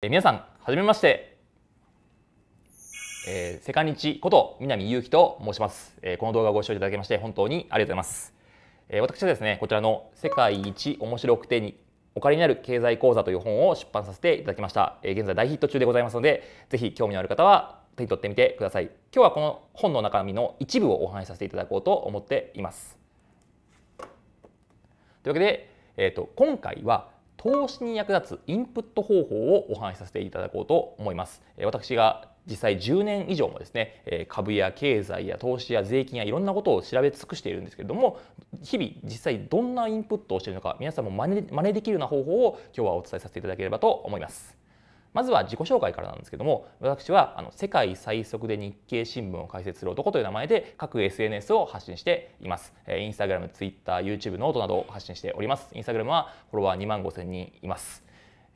え皆さん、はじめまして。えー、セカニチこと南祐希と申します、えー、この動画をご視聴いただきまして本当にありがとうございます。えー、私はですね、こちらの世界一面白くてにお金になる経済講座という本を出版させていただきました。え現在大ヒット中でございますので、ぜひ興味のある方は手に取ってみてください。今日はこの本の中身の一部をお話しさせていただこうと思っています。というわけで、えーと今回は投資に役立つインプット方法をお話しさせていただこうと思います。私が実際10年以上もですね株や経済や投資や税金やいろんなことを調べ尽くしているんですけれども日々実際どんなインプットをしているのか皆さんも真似できるような方法を今日はお伝えさせていただければと思います。まずは自己紹介からなんですけども私はあの世界最速で日経新聞を解説する男という名前で各 SNS を発信しています、えー、インスタグラム、ツイッター、YouTube、ノートなどを発信しておりますインスタグラムはフォロワー2万5 0人います、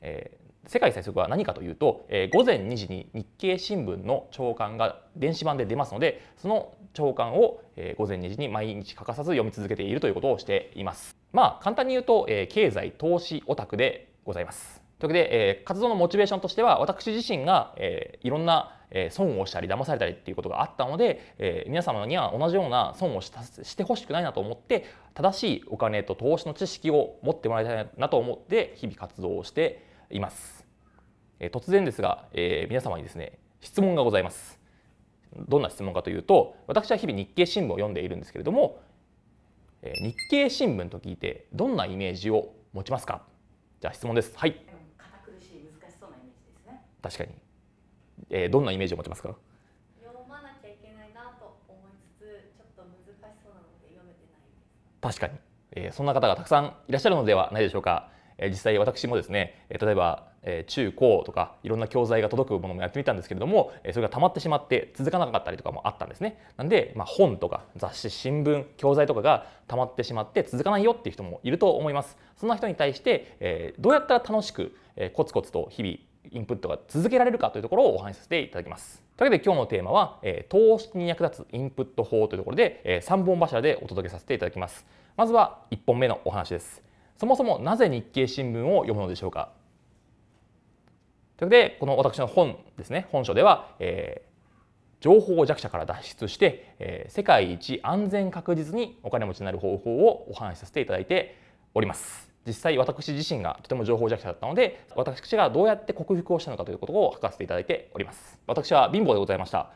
えー世界最速は何かというと、えー、午前2時に日経新聞の朝刊が電子版で出ますのでその朝刊を、えー、午前2時に毎日欠かさず読み続けているということをしています。まあ簡単に言うと、えー、経済投資オタクでございます。というわけで、えー、活動のモチベーションとしては私自身が、えー、いろんな、えー、損をしたり騙されたりっていうことがあったので、えー、皆様には同じような損をしたしてほしくないなと思って正しいお金と投資の知識を持ってもらいたいなと思って日々活動をしています、えー、突然ですが、えー、皆様にですね質問がございますどんな質問かというと私は日々日経新聞を読んでいるんですけれどもえ日経新聞と聞いてどんなイメージを持ちますかじゃあ質問ですはい確かに、えー、どんなイメージを持ちますか読まなきゃいけないなと思いつつちょっと難しそうなので読めてない確かに、えー、そんな方がたくさんいらっしゃるのではないでしょうか、えー、実際私もですね、えー、例えば、えー、中高とかいろんな教材が届くものもやってみたんですけれども、えー、それが溜まってしまって続かなかったりとかもあったんですねなんで、まあ、本とか雑誌新聞教材とかが溜まってしまって続かないよっていう人もいると思いますそんな人に対して、えー、どうやったら楽しく、えー、コツコツと日々インプットが続けられるかというところをお話しさせていただきます。というわけで今日のテーマは、え投資に役立つインプット法というところで、え3本柱でお届けさせていただきます。まずは1本目のお話です。そもそもなぜ日経新聞を読むのでしょうか。というわけでこの私の本ですね本書では、えー情報弱者から脱出して、えー、世界一安全確実にお金持ちになる方法をお話しさせていただいております。実際私自身がとても情報弱者だったので私がどうやって克服をしたのかということを書かせていただいております私は貧乏でございました、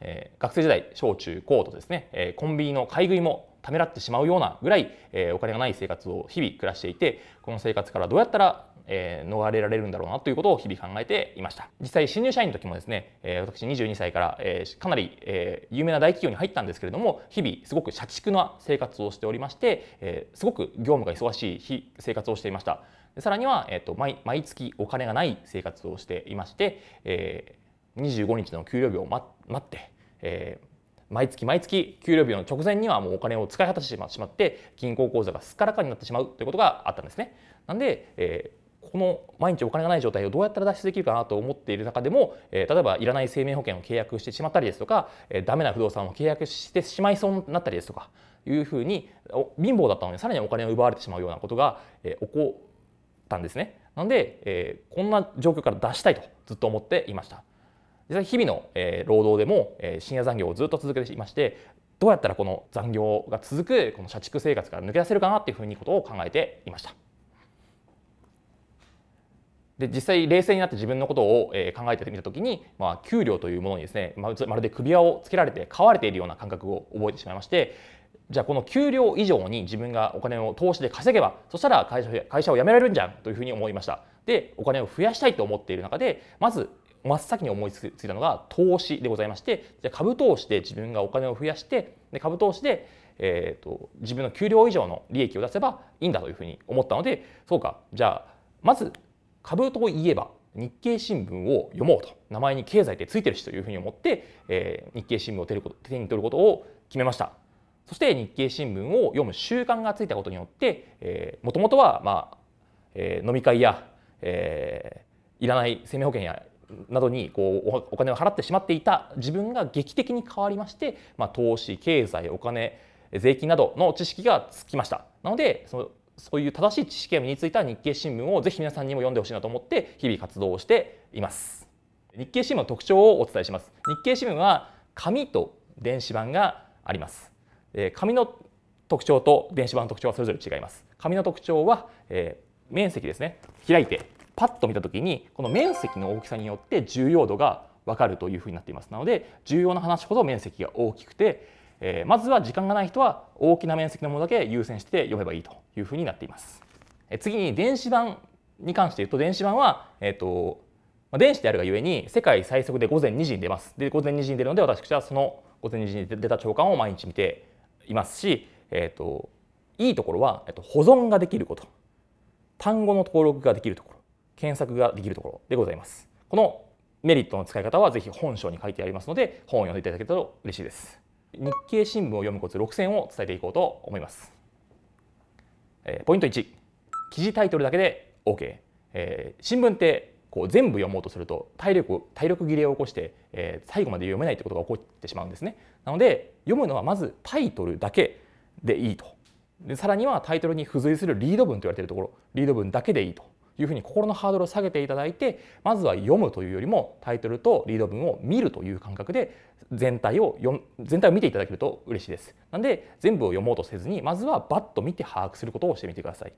えー、学生時代小中高とですね、えー、コンビニの買い食いもためらってしまうようなぐらい、えー、お金がない生活を日々暮らしていてこの生活からどうやったらえー、逃れられるんだろうなということを日々考えていました実際新入社員の時もですね、えー、私22歳から、えー、かなり、えー、有名な大企業に入ったんですけれども日々すごく社畜な生活をしておりまして、えー、すごく業務が忙しい日生活をしていましたさらには、えーと、毎毎月お金がない生活をしていまして、えー、25日の給料日を待って、えー、毎月毎月給料日の直前にはもうお金を使い果たしてしまって銀行口座がすっからかになってしまうということがあったんですね。なんで、えーこの毎日お金がない状態をどうやったら脱出できるかなと思っている中でも、えー、例えばいらない生命保険を契約してしまったりですとか、えー、ダメな不動産を契約してしまいそうになったりですとかいうふうに貧乏だったのにさらにお金を奪われてしまうようなことが、えー、起こったんですね。なので、えー、こんな状況から脱したいとずっと思っていました。実際日々の、えー、労働でも、えー、深夜残業をずっと続けていましてどうやったらこの残業が続くこの社畜生活から抜け出せるかなっていうふうにことを考えていました。で実際冷静になって自分のことを、え考えてみた時に、まあ、給料というものにですねまるで首輪をつけられて飼われているような感覚を覚えてしまいましてじゃあこの給料以上に自分がお金を投資で稼げばそしたら会社会社を辞められるんじゃんというふうに思いましたでお金を増やしたいと思っている中でまず真っ先に思いついたのが投資でございましてじゃ株投資で自分がお金を増やしてで株投資で、えーと、と自分の給料以上の利益を出せばいいんだというふうに思ったのでそうかじゃあまず株といえば日経新聞を読もうと名前に経済ってついてるしというふうに思って、えー、日経新聞を手に取ることを決めましたそして日経新聞を読む習慣がついたことによってもともとは、まあえー、飲み会や、えー、いらない生命保険やなどにこうお金を払ってしまっていた自分が劇的に変わりまして、まあ、投資経済お金税金などの知識がつきましたなのでそのそういう正しい知識が身についた日経新聞をぜひ皆さんにも読んでほしいなと思って日々活動をしています日経新聞の特徴をお伝えします日経新聞は紙と電子版があります紙の特徴と電子版の特徴はそれぞれ違います紙の特徴は、えー、面積ですね開いてパッと見た時にこの面積の大きさによって重要度がわかるというふうになっていますなので重要な話ほど面積が大きくてえー、まずは時間がない人は大きな面積のものだけ優先して読めばいいというふうになっています。え次に電子版に関して言うと電子版は、えーとまあ、電子であるがゆえに世界最速で午前2時に出ます。で午前2時に出るので私はその午前2時に出た朝刊を毎日見ていますし、えーと、いいところは、えーと、と保存ができること単語の登録ができるところ検索ができるところでございます。このメリットの使い方はぜひ本書に書いてありますので本を読んでいただけると嬉しいです。日経新聞を読むコツ6選を伝えていこうと思います、えー、ポイント1記事タイトルだけで OK、えー、新聞ってこう全部読もうとすると体力体力切れを起こして、えー、最後まで読めないってことが起こってしまうんですねなので読むのはまずタイトルだけでいいとでさらにはタイトルに付随するリード文と言われているところリード文だけでいいというふうに心のハードルを下げていただいてまずは読むというよりもタイトルとリード文を見るという感覚で全体を読全体を見ていただけると嬉しいです。なので全部を読もうとせずにまずはバッと見て把握することをしてみてください。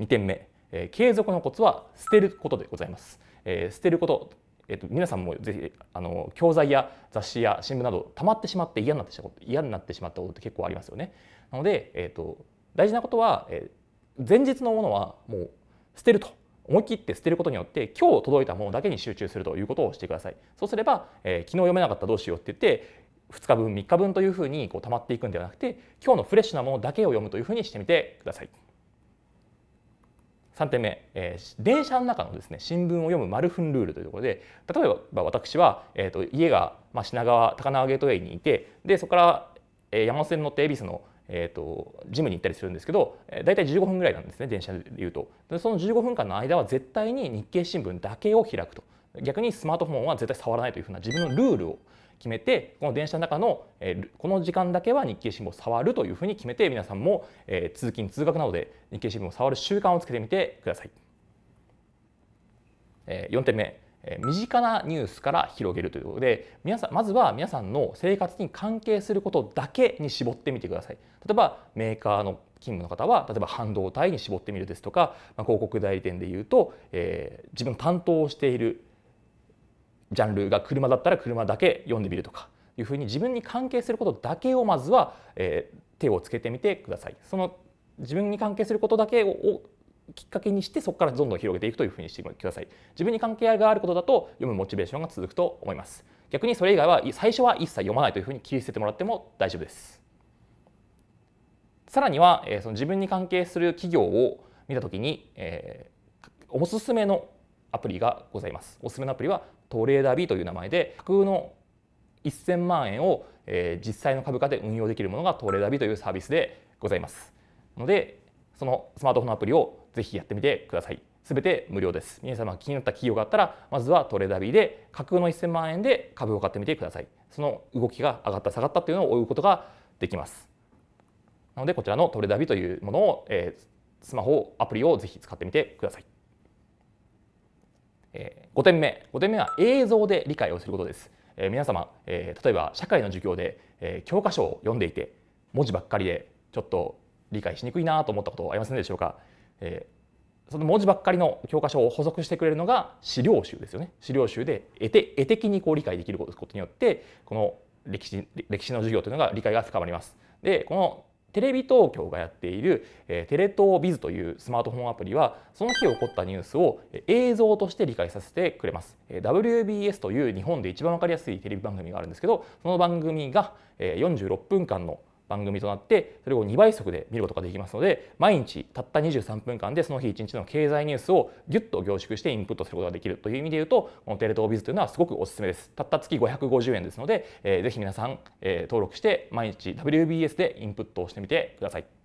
2点目、えー、継続のコツは捨てることでございます。えー、捨てることえっと、皆さんもぜひあの教材や雑誌や新聞など溜まってしまって嫌になってしまった嫌になってしまったことって結構ありますよね。なので、えっと、大事なことは、えー、前日のものはもう捨てると思い切って捨てることによって今日届いたものだけに集中するということをしてくださいそうすれば、えー、昨日読めなかったどうしようって言って2日分3日分というふうにこう溜まっていくんではなくて今日のフレッシュなものだけを読むというふうにしてみてください3点目、えー、電車の中のですね新聞を読む丸分ルールというところで例えば私は、えーと、家が、まあ、品川高輪ゲートウェイにいてでそこから、えー、山手線に乗って恵比寿のえーと、ジムに行ったりするんですけど大体15分ぐらいなんですね電車でいうとその15分間の間は絶対に日経新聞だけを開くと逆にスマートフォンは絶対触らないというふうな自分のルールを決めてこの電車の中の、えこの時間だけは日経新聞を触るというふうに決めて皆さんも、え通勤通学などで日経新聞を触る習慣をつけてみてください。え4点目身近なニュースから広げるということで皆さんまずは皆さんの生活に関係することだけに絞ってみてください。例えばメーカーの勤務の方は例えば半導体に絞ってみるですとか、まあ、広告代理店でいうと、えー、自分担当しているジャンルが車だったら車だけ読んでみるとかいうふうに自分に関係することだけをまずは、えー、手をつけてみてください。その自分に関係することだけをきっかけにしてそこからどんどん広げていくというふうにしてください自分に関係があることだと読むモチベーションが続くと思います逆にそれ以外は最初は一切読まないというふうに切り捨ててもらっても大丈夫ですさらには、えその自分に関係する企業を見たときに、えー、おすすめのアプリがございますおすすめのアプリはトレーダービーという名前で架空の1000万円を、えー、実際の株価で運用できるものがトレーダービーというサービスでございますのでそのスマートフォンのアプリをぜひやってみてください。すべて無料です。皆様が気になった企業があったら、まずはトレーダーーで架空の1000万円で株を買ってみてください。その動きが上がった下がったというのを追うことができます。なのでこちらのトレーダーーというものを、えー、スマホアプリをぜひ使ってみてください。え5点目5点目は映像で理解をすることです。えー、皆様、えー、例えば社会の授業で、えー、教科書を読んでいて文字ばっかりでちょっと理解しにくいなと思ったことありませんでしょうか、えーその文字ばっかりの教科書を補足してくれるのが資料集ですよね資料集で得て絵的にこう理解できることによってこの歴史歴史の授業というのが理解が深まります。でこのテレビ東京がやっている、えー、テレ東ビズというスマートフォンアプリはその日起こったニュースを映像として理解させてくれます、えー、WBS という日本で一番わかりやすいテレビ番組があるんですけどその番組が、えー、46分間の番組となってそれを2倍速で見ることができますので毎日たった23分間でその日1日の経済ニュースをギュッと凝縮してインプットすることができるという意味で言うとこのテレ東ビズというのはすごくおすすめですたった月550円ですので、えー、ぜひ皆さん、えー、登録して毎日 WBS でインプットをしてみてください。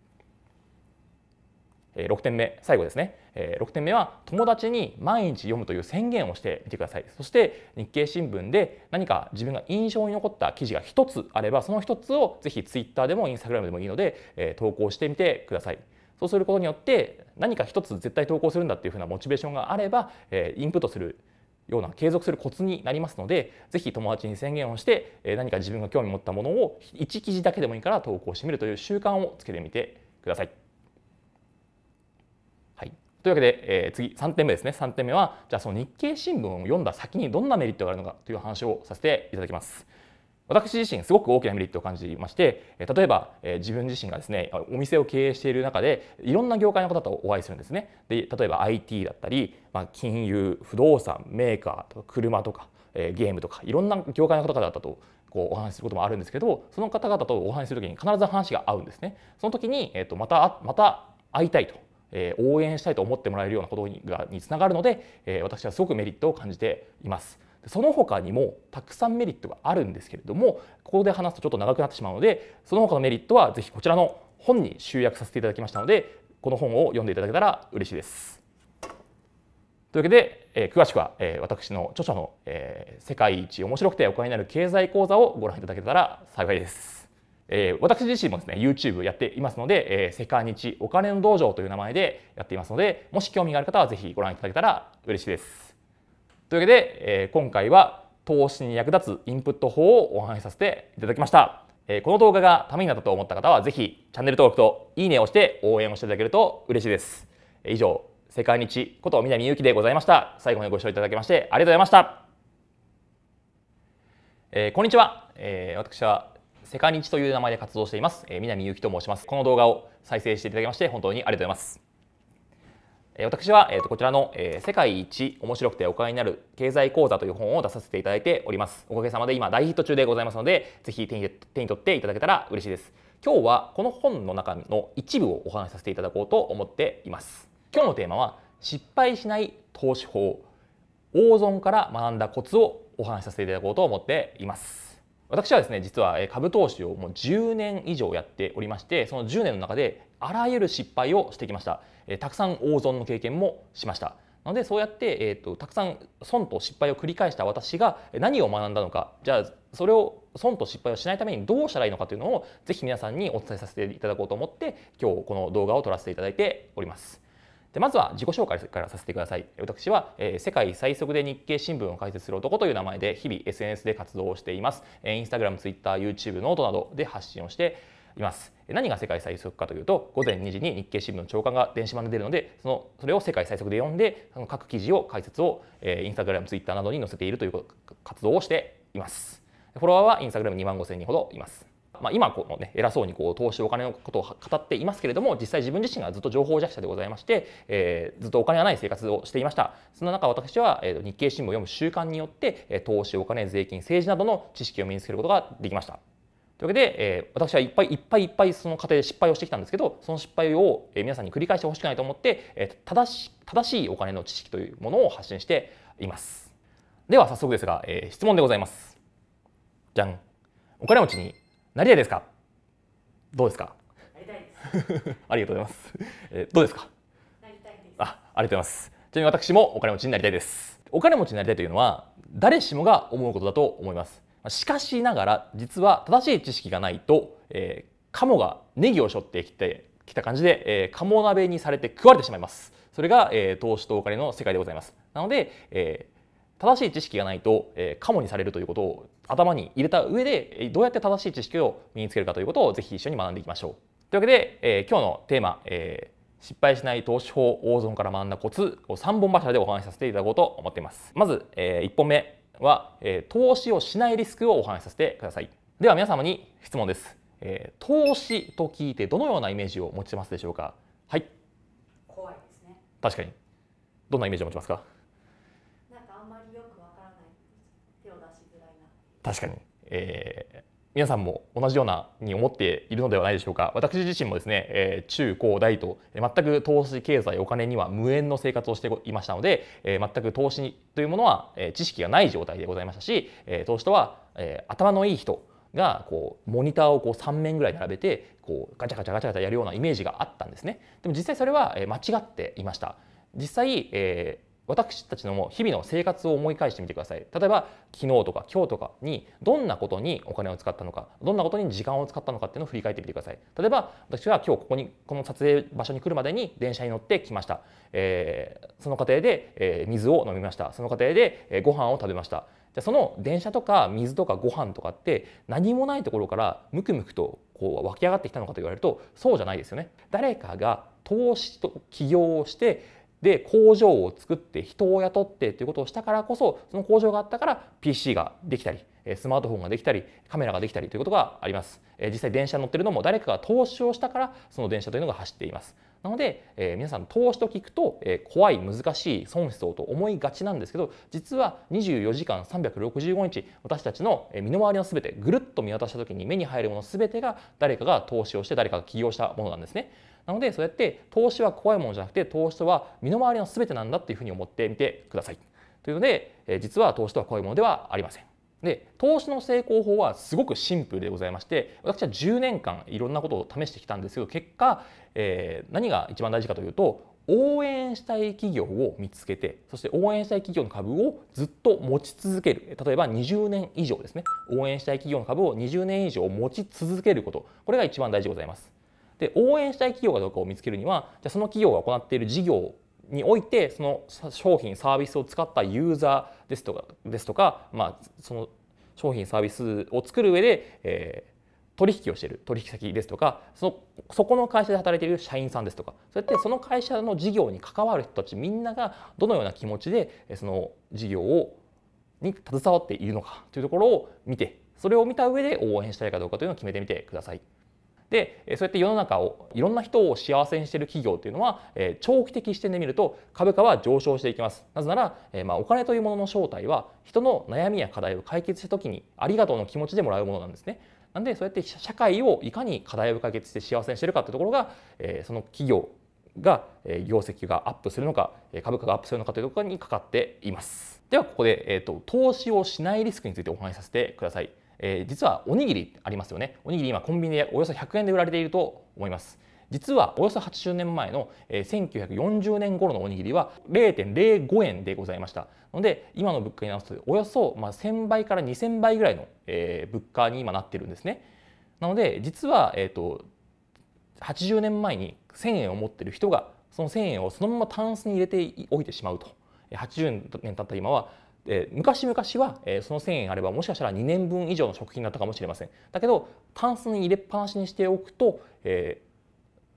え6点目最後ですね、え6点目は友達に毎日読むという宣言をしてみてくださいそして日経新聞で何か自分が印象に残った記事が1つあればその1つをぜひ Twitter でも Instagram でもいいので、え投稿してみてくださいそうすることによって何か1つ絶対投稿するんだっていうふうなモチベーションがあれば、えインプットするような継続するコツになりますのでぜひ友達に宣言をして何か自分が興味持ったものを1記事だけでもいいから投稿してみるという習慣をつけてみてください。というわけで、えー、次3点目ですね3点目はじゃあその日経新聞を読んだ先にどんなメリットがあるのかという話をさせていただきます。私自身すごく大きなメリットを感じまして例えば自分自身がですねお店を経営している中でいろんな業界の方とお会いするんですねで例えば IT だったり、まあ、金融不動産メーカーとか車とかゲームとかいろんな業界の方々とこうお話しすることもあるんですけどその方々とお話しする時に必ず話が合うんですねその時に、えー、とまたまた会いたいとえ応援したいと思ってもらえるようなことにがにつながるので、え私はすごくメリットを感じています。その他にもたくさんメリットがあるんですけれどもここで話すとちょっと長くなってしまうのでその他のメリットは是非こちらの本に集約させていただきましたのでこの本を読んでいただけたら嬉しいです。というわけで、え詳しくは、え私の著者の、え世界一面白くてお金になる経済講座」をご覧いただけたら幸いです。えー、私自身もですね YouTube やっていますので、えー、世界日お金の道場という名前でやっていますのでもし興味がある方はぜひご覧いただけたら嬉しいです。というわけで、えー、今回は投資に役立つインプット法をお話しさせていただきました。えー、この動画がためになったと思った方はぜひチャンネル登録といいねをして応援をしていただけると嬉しいです。以上世界日こと南ゆきでございました。最後までご視聴いただきましてありがとうございました。えー、こんにちは、えー、私はセカニチという名前で活動しています、えー、南ゆきと申します。この動画を再生していただきまして本当にありがとうございます。えー、私は、えー、とこちらの、えー、世界一面白くてお買いになる経済講座という本を出させていただいております。おかげさまで今大ヒット中でございますので、ぜひ手に手に取っていただけたら嬉しいです。今日はこの本の中の一部をお話しさせていただこうと思っています。今日のテーマは失敗しない投資法、大損から学んだコツをお話しさせていただこうと思っています。私はですね実は株投資をもう10年以上やっておりましてその10年の中であらゆる失敗をしてきましたたくさん大損の経験もしましたなのでそうやって、えーと、たくさん損と失敗を繰り返した私が何を学んだのかじゃあそれを損と失敗をしないためにどうしたらいいのかというのをぜひ皆さんにお伝えさせていただこうと思って今日この動画を撮らせていただいております。でまずは自己紹介からさせてください私は、えー、世界最速で日経新聞を解説する男という名前で日々 SNS で活動をしています、えー、インスタグラム、ツイッター、YouTube、ノートなどで発信をしています何が世界最速かというと午前2時に日経新聞の朝刊が電子版で出るのでそのそれを世界最速で読んでその各記事を解説を、えー、インスタグラムツイッターなどに載せているという活動をしていますフォロワーはインスタグラム2万5千人ほどいますまあ、今この、ね、偉そうにこう投資お金のことを語っていますけれども実際自分自身がずっと情報弱者でございまして、えー、ずっとお金がない生活をしていましたそんな中私は、えー、日経新聞を読む習慣によって、え投資お金税金政治などの知識を身につけることができましたというわけで、えー、私はいっぱいいっぱいいっぱいその過程で失敗をしてきたんですけどその失敗を、え皆さんに繰り返してほしくないと思って、えー、正し正しいお金の知識というものを発信していますでは早速ですが、えー、質問でございますじゃんお金持ちになりたいですかどうですかなりたいありがとうございます。えー、どうですかなりたいですあありがとうございます。ちなみに私もお金持ちになりたいです。お金持ちになりたいというのは誰しもが思うことだと思います。しかしながら実は正しい知識がないと、えー、カモがネギを背負ってきてきた感じで、えー、カモ鍋にされて食われてしまいます。それが、えー、投資とお金の世界でございます。なので、えー、正しい知識がないと、えー、カモにされるということを頭に入れた上でどうやって正しい知識を身につけるかということをぜひ一緒に学んでいきましょう。というわけで、えー、今日のテーマ、えー、失敗しない投資法大損から学んだコツを3本柱でお話しさせていただこうと思っています。まず、えー、1本目は、え投資をしないリスクをお話しさせてください。では皆様に質問です。え投資と聞いてどのようなイメージを持ちますでしょうか。はい。怖いですね。確かに。どんなイメージを持ちますか。確かに、えー、皆さんも同じようなに思っているのではないでしょうか私自身もですね、えー、中高大と全く投資経済お金には無縁の生活をしていましたので、えー、全く投資というものは、えー、知識がない状態でございましたし、えー、投資とは、えー、頭のいい人がこうモニターをこう3面ぐらい並べてこうガチャガチャガチャガチャやるようなイメージがあったんですねでも実際それは間違っていました実際、えー私たちの日々の生活を思い返してみてください例えば昨日とか今日とかにどんなことにお金を使ったのかどんなことに時間を使ったのかっていうのを振り返ってみてください例えば私は今日ここにこの撮影場所に来るまでに電車に乗ってきました、えー、その過程で、えー、水を飲みましたその過程で、えー、ご飯を食べましたじゃその電車とか水とかご飯とかって何もないところからムクムクとこう湧き上がってきたのかと言われるとそうじゃないですよね誰かが投資と起業をしてで工場を作って人を雇ってということをしたからこそその工場があったから PC ができたりスマートフォンができたりカメラができたりということがあります実際電車に乗ってるのも誰かが投資をしたからその電車というのが走っていますなので、えー、皆さん投資と聞くと、えー、怖い難しい損失をと思いがちなんですけど実は24時間365日私たちの身の回りの全てぐるっと見渡した時に目に入るもの全てが誰かが投資をして誰かが起業したものなんですねなのでそうやって投資は怖いものじゃなくて投資とは身の回りの全てなんだっていうふうに思ってみてください。というので、実は投資とは怖いものではありません。で投資の成功法はすごくシンプルでございまして私は10年間いろんなことを試してきたんですけど結果、えー、何が一番大事かというと応援したい企業を見つけてそして応援したい企業の株をずっと持ち続ける例えば20年以上ですね応援したい企業の株を20年以上持ち続けることこれが一番大事でございます。で応援したい企業かどうかを見つけるにはじゃその企業が行っている事業においてその商品サービスを使ったユーザーですとかですとか、まあ、その商品サービスを作る上で、えー、取引をしている取引先ですとかそのそこの会社で働いている社員さんですとかそうやってその会社の事業に関わる人たちみんながどのような気持ちでその事業をに携わっているのかというところを見てそれを見た上で応援したいかどうかというのを決めてみてください。でそうやって世の中をいろんな人を幸せにしている企業というのは長期的視点で見ると株価は上昇していきますなぜなら、まあ、お金というものの正体は人の悩みや課題を解決した時にありがとうの気持ちでもらうものなんですねなんでそうやって社会をいかに課題を解決して幸せにしてるかってところがその企業が業績がアップするのか株価がアップするのかというところにかかっていますではここで、えーと投資をしないリスクについてお話しさせてくださいえー、実はおにぎりありますよねおにぎり今コンビニでおよそ100円で売られていると思います実はおよそ80年前の1940年頃のおにぎりは0.05円でございましたので今の物価に直すとおよそまあ1000倍から2000倍ぐらいの物価に今なってるんですねなので実はえと80年前に1000円を持ってる人がその1000円をそのままタンスに入れておいてしまうと80年経った今はで昔々は、えその1,000円あればもしかしたら2年分以上の食品だったかもしれません。だけどタンスに入れっぱなしにしておくと、え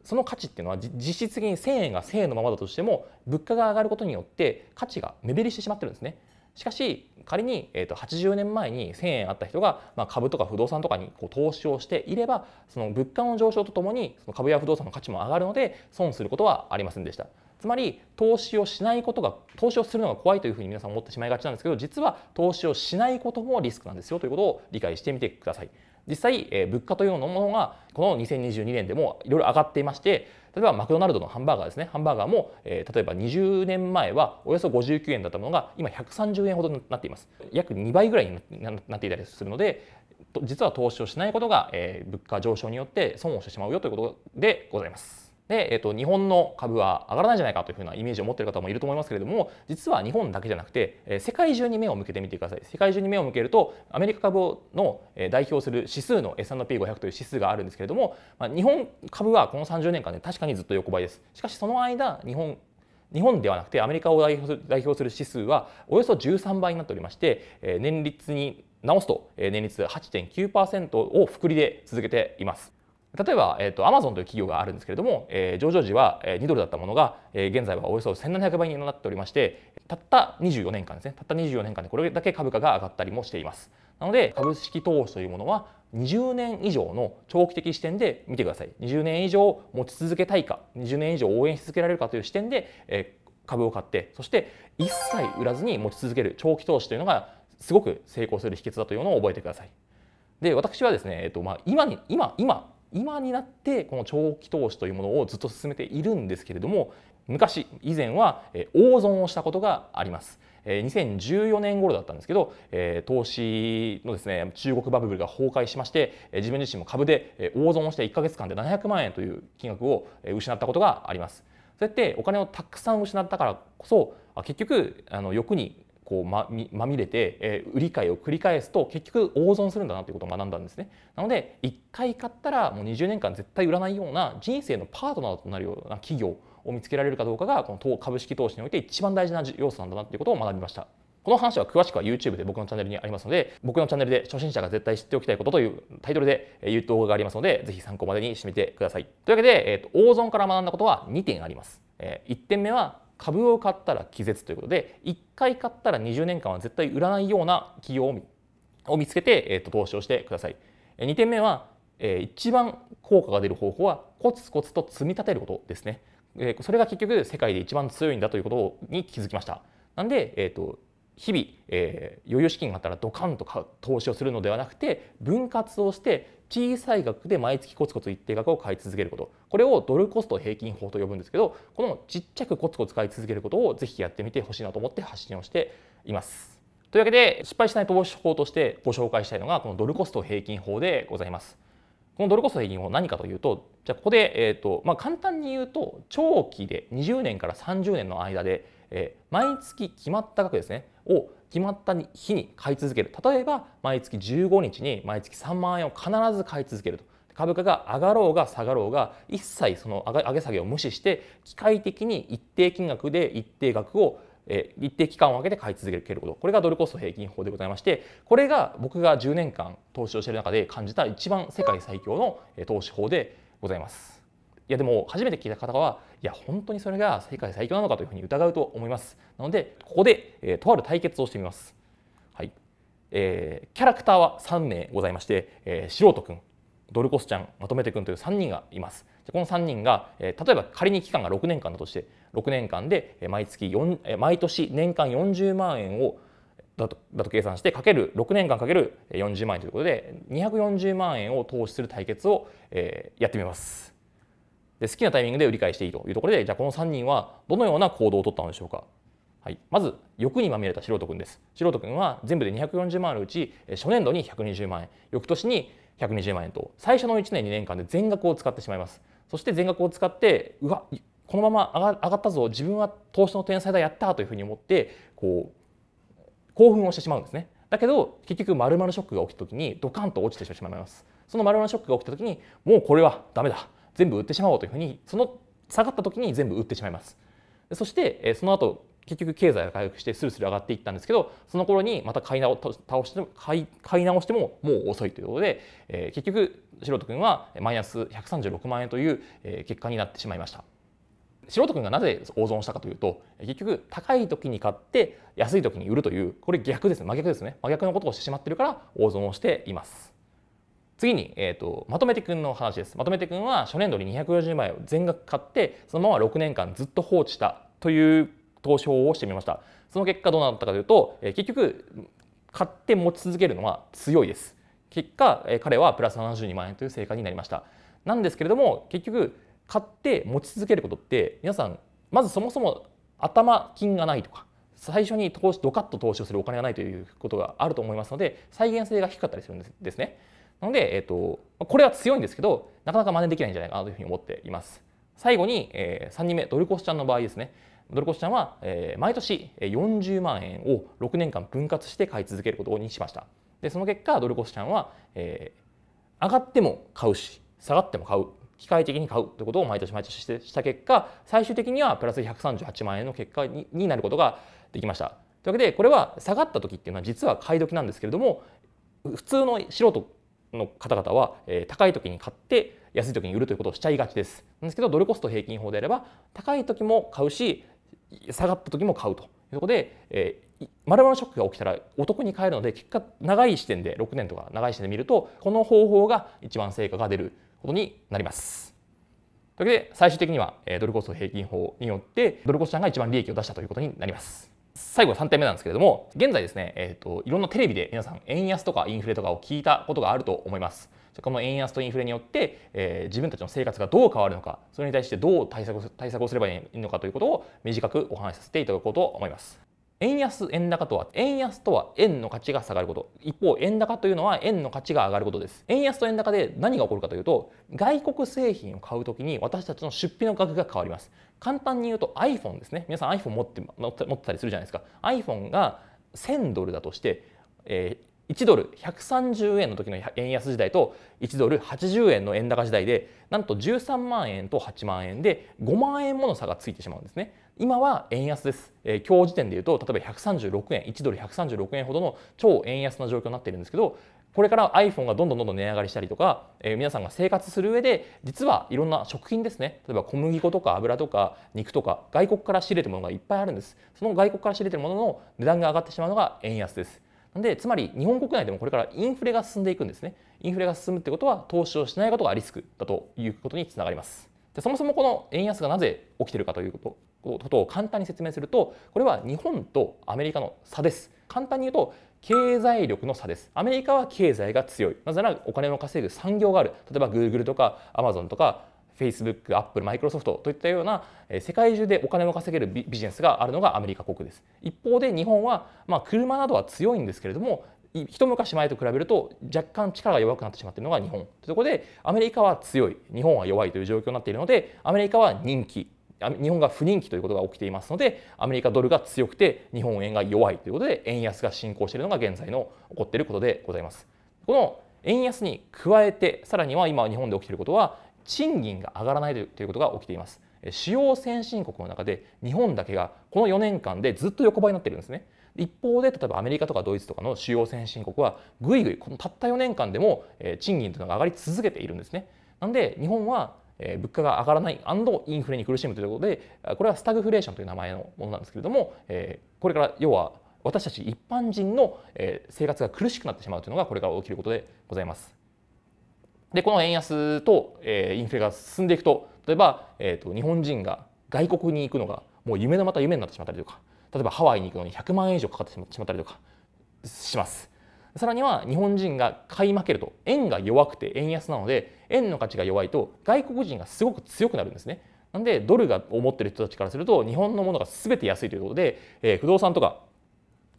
その価値っていうのは実質的に1,000円が1,000円のままだとしても物価が上がることによって価値が目減りしてしまってるんですね。しかし仮に、えー、と80年前に1,000円あった人が、まあ、株とか不動産とかにこう投資をしていればその物価の上昇とともにその株や不動産の価値も上がるので損することはありませんでした。つまり投資をしないことが投資をするのが怖いというふうに皆さん思ってしまいがちなんですけど実は投資をしないこともリスクなんですよということを理解してみてください。実際、え物価というものがこの2022年でもいろいろ上がっていまして例えばマクドナルドのハンバーガーですねハンバーガーも、え例えば20年前はおよそ59円だったものが今130円ほどになっています約2倍ぐらいになっていたりするので実は投資をしないことが、え物価上昇によって損をしてしまうよということでございます。で、えーと、日本の株は上がらないんじゃないかというふうなイメージを持っている方もいると思いますけれども実は日本だけじゃなくて、えー、世界中に目を向けてみてください世界中に目を向けるとアメリカ株の代表する指数の S&P500 という指数があるんですけれども、まあ、日本株はこの30年間で、確かにずっと横ばいですしかしその間日本日本ではなくてアメリカを代表する代表する指数はおよそ13倍になっておりまして、えー、年率に直すと年率8.9%を複利で続けています。例えば、えーと、と Amazon という企業があるんですけれども、えー、上場時は2ドルだったものが、えー、現在はおよそ1700倍になっておりましてたった24年間ですねたった24年間でこれだけ株価が上がったりもしていますなので株式投資というものは20年以上の長期的視点で見てください20年以上持ち続けたいか20年以上応援し続けられるかという視点で、えー、株を買ってそして一切売らずに持ち続ける長期投資というのがすごく成功する秘訣だというのを覚えてくださいで私はですね、えっ、ー、とまあ、今に今今今になってこの長期投資というものをずっと進めているんですけれども昔以前は大損をしたことがあります。2014年頃だったんですけど投資のですね中国バブルが崩壊しまして自分自身も株で大損をして1ヶ月間で700万円という金額を失ったことがあります。そうやってお金をたくさん失ったからこそ結局あの欲にこうまみれて、えー、売り買いを繰り返すと結局大損するんだなということを学んだんですねなので1回買ったらもう20年間絶対売らないような人生のパートナーとなるような企業を見つけられるかどうかがこの株式投資において一番大事な要素なんだなということを学びましたこの話は詳しくは YouTube で僕のチャンネルにありますので僕のチャンネルで初心者が絶対知っておきたいことというタイトルで言う動画がありますのでぜひ参考までにしてみてくださいというわけで、えーと、と大損から学んだことは2点あります、えー、1点目は株を買ったら気絶ということで1回買ったら20年間は絶対売らないような企業を見つけて、えー、と投資をしてください。2点目は、えー、一番効果が出る方法はコツコツと積み立てることですね。えー、それが結局世界で一番強いんだということに気づきました。なんで、えーと、日々、えー、余裕資金があったらドカンと投資をするのではなくて分割をして小さい額で毎月コツコツ一定額を買い続けることこれをドルコスト平均法と呼ぶんですけどこのちっちゃくコツコツ買い続けることをぜひやってみてほしいなと思って発信をしています。というわけで失敗しない投資法としてご紹介したいのがこのドルコスト平均法でございます。このドルコスト平均法何かというとじゃあここで、えーとまあ、簡単に言うと長期で20年から30年の間でえ毎月決まった額ですねを決まった日に買い続ける例えば毎月15日に毎月3万円を必ず買い続けると株価が上がろうが下がろうが一切その上げ下げを無視して機械的に一定金額で一定額を一定期間を空けて買い続けることこれがドルコスト平均法でございましてこれが僕が10年間投資をしている中で感じた一番世界最強の投資法でございます。いやでも初めて聞いた方はいや本当にそれが世界最強なのかというふうに疑うと思いますなのでここで、えー、とある対決をしてみます、はいえー、キャラクターは3名ございまして、えー、素人くんドルコスちゃんまとめてくんという3人がいますこの3人が、えー、例えば仮に期間が6年間だとして6年間で毎月4毎年年間40万円をだとだと計算してかける6年間かける40万円ということで240万円を投資する対決を、えー、やってみます。で好きなタイミングで売り買いしていいというところでじゃあこの3人はどのような行動をとったのでしょうか。はい、まず欲にまみれた素人くんです。素人くんは全部で240万あるうち初年度に120万円翌年に120万円と最初の1年2年間で全額を使ってしまいます。そして全額を使ってうわこのまま上がったぞ自分は投資の天才だやったというふうに思ってこう興奮をしてしまうんですね。だけど結局丸々ショックが起きた時にドカンと落ちてしまいます。その丸々ショックが起きた時にもうこれはダメだ全部売ってしまおうというふうにその下がった時に全部売ってしまいます。そしてその後結局経済が回復してスルスル上がっていったんですけどその頃にまた買い直倒しても買い買い直してももう遅いということで、え結局素人君はマイナス136万円という、え結果になってしまいました。素人君がなぜ大損したかというと結局高い時に買って安い時に売るというこれ逆です真逆ですね真逆のことをしてしまってるから大損をしています。次に、えーと、まとめてくんの話です。まとめてくんは初年度に2 5 0万円を全額買ってそのまま6年間ずっと放置したという投資法をしてみました。その結果どうなったかというと、えー、結局買って持ち続けるのは強いです。結果、えー、彼はプラス72万円という成果になりました。なんですけれども結局買って持ち続けることって皆さんまずそもそも頭金がないとか最初に投資ドカッと投資をするお金がないということがあると思いますので再現性が低かったりするんですね。なので、えっと、これは強いんですけどなかなか真似できないんじゃないかなというふうに思っています。最後に、えー、3人目ドルコスちゃんの場合ですねドルコスちゃんは、えー、毎年40万円を6年間分割して買い続けることにしましたでその結果ドルコスちゃんは、えー、上がっても買うし下がっても買う機械的に買うということを毎年毎年してした結果最終的にはプラス138万円の結果にになることができましたというわけでこれは下がった時っていうのは実は買い時なんですけれども普通の素人の方々は、えー、高い時に買って安い時に売るということをしちゃいがちです。なんですけどドルコスト平均法であれば高い時も買うし下がった時も買うということで、えー、丸々ショックが起きたらお得に買えるので結果長い視点で6年とか長い視点で見るとこの方法が一番成果が出ることになります。というわけで最終的にはドルコスト平均法によってドルコストゃんが一番利益を出したということになります。最後3点目なんですけれども現在ですね、えーと、いろんなテレビで皆さん円安とかインフレとかを聞いたことがあると思います。この円安とインフレによって、えー、自分たちの生活がどう変わるのかそれに対してどう対策対策をすればいいのかということを短くお話しさせていただこうと思います。円安円高とは円安とは円の価値が下がること一方円高というのは円の価値が上がることです円安と円高で何が起こるかというと外国製品を買うときに私たちの出費の額が変わります簡単に言うと iPhone ですね皆さん iPhone 持って持ってたりするじゃないですか iPhone が1000ドルだとして、えー1ドル130円の時の円安時代と1ドル80円の円高時代でなんと13万円と8万円で5万円もの差がついてしまうんですね。今は円安です、えー、今日時点でいうと例えば136円1ドル136円ほどの超円安な状況になっているんですけどこれから iPhone がどんどんどんどん値上がりしたりとか、えー、皆さんが生活する上で実はいろんな食品ですね例えば小麦粉とか油とか肉とか外国から仕入れてるものがいっぱいあるんですその外国から仕入れてるものの値段が上がってしまうのが円安ですでつまり日本国内でもこれからインフレが進んでいくんですねインフレが進むってことは投資をしないことがリスクだということにつながりますでそもそもこの円安がなぜ起きてるかということことを簡単に説明するとこれは日本とアメリカの差です簡単に言うと経済力の差ですアメリカは経済が強いなぜならお金を稼ぐ産業がある例えば Google とか Amazon とか Facebook、Apple、Microsoft といったような世界中でお金を稼げるビジネスがあるのがアメリカ国です。一方で日本は、まあ、車などは強いんですけれども一昔前と比べると若干力が弱くなってしまっているのが日本というところでアメリカは強い日本は弱いという状況になっているのでアメリカは人気日本が不人気ということが起きていますのでアメリカドルが強くて日本円が弱いということで円安が進行しているのが現在の起こっていることでございます。この円安に加えてさらには今日本で起きていることは賃金が上がらないということが起きています主要先進国の中で日本だけがこの4年間でずっと横ばいになってるんですね一方で例えばアメリカとかドイツとかの主要先進国はぐいぐいこのたった4年間でも賃金というのが上がり続けているんですねなんで日本は物価が上がらないインフレに苦しむということでこれはスタグフレーションという名前のものなんですけれどもこれから要は私たち一般人の生活が苦しくなってしまうというのがこれから起きることでございます。でこの円安と、えー、インフレが進んでいくと例えば、えーと、日本人が外国に行くのがもう夢のまた夢になってしまったりとか例えばハワイに行くのに100万円以上かかってしまったりとかします。さらには日本人が買い負けると円が弱くて円安なので円の価値が弱いと外国人がすごく強くなるんですね。なんでドルが思ってる人たちからすると日本のものが全て安いということで、えー、不動産とか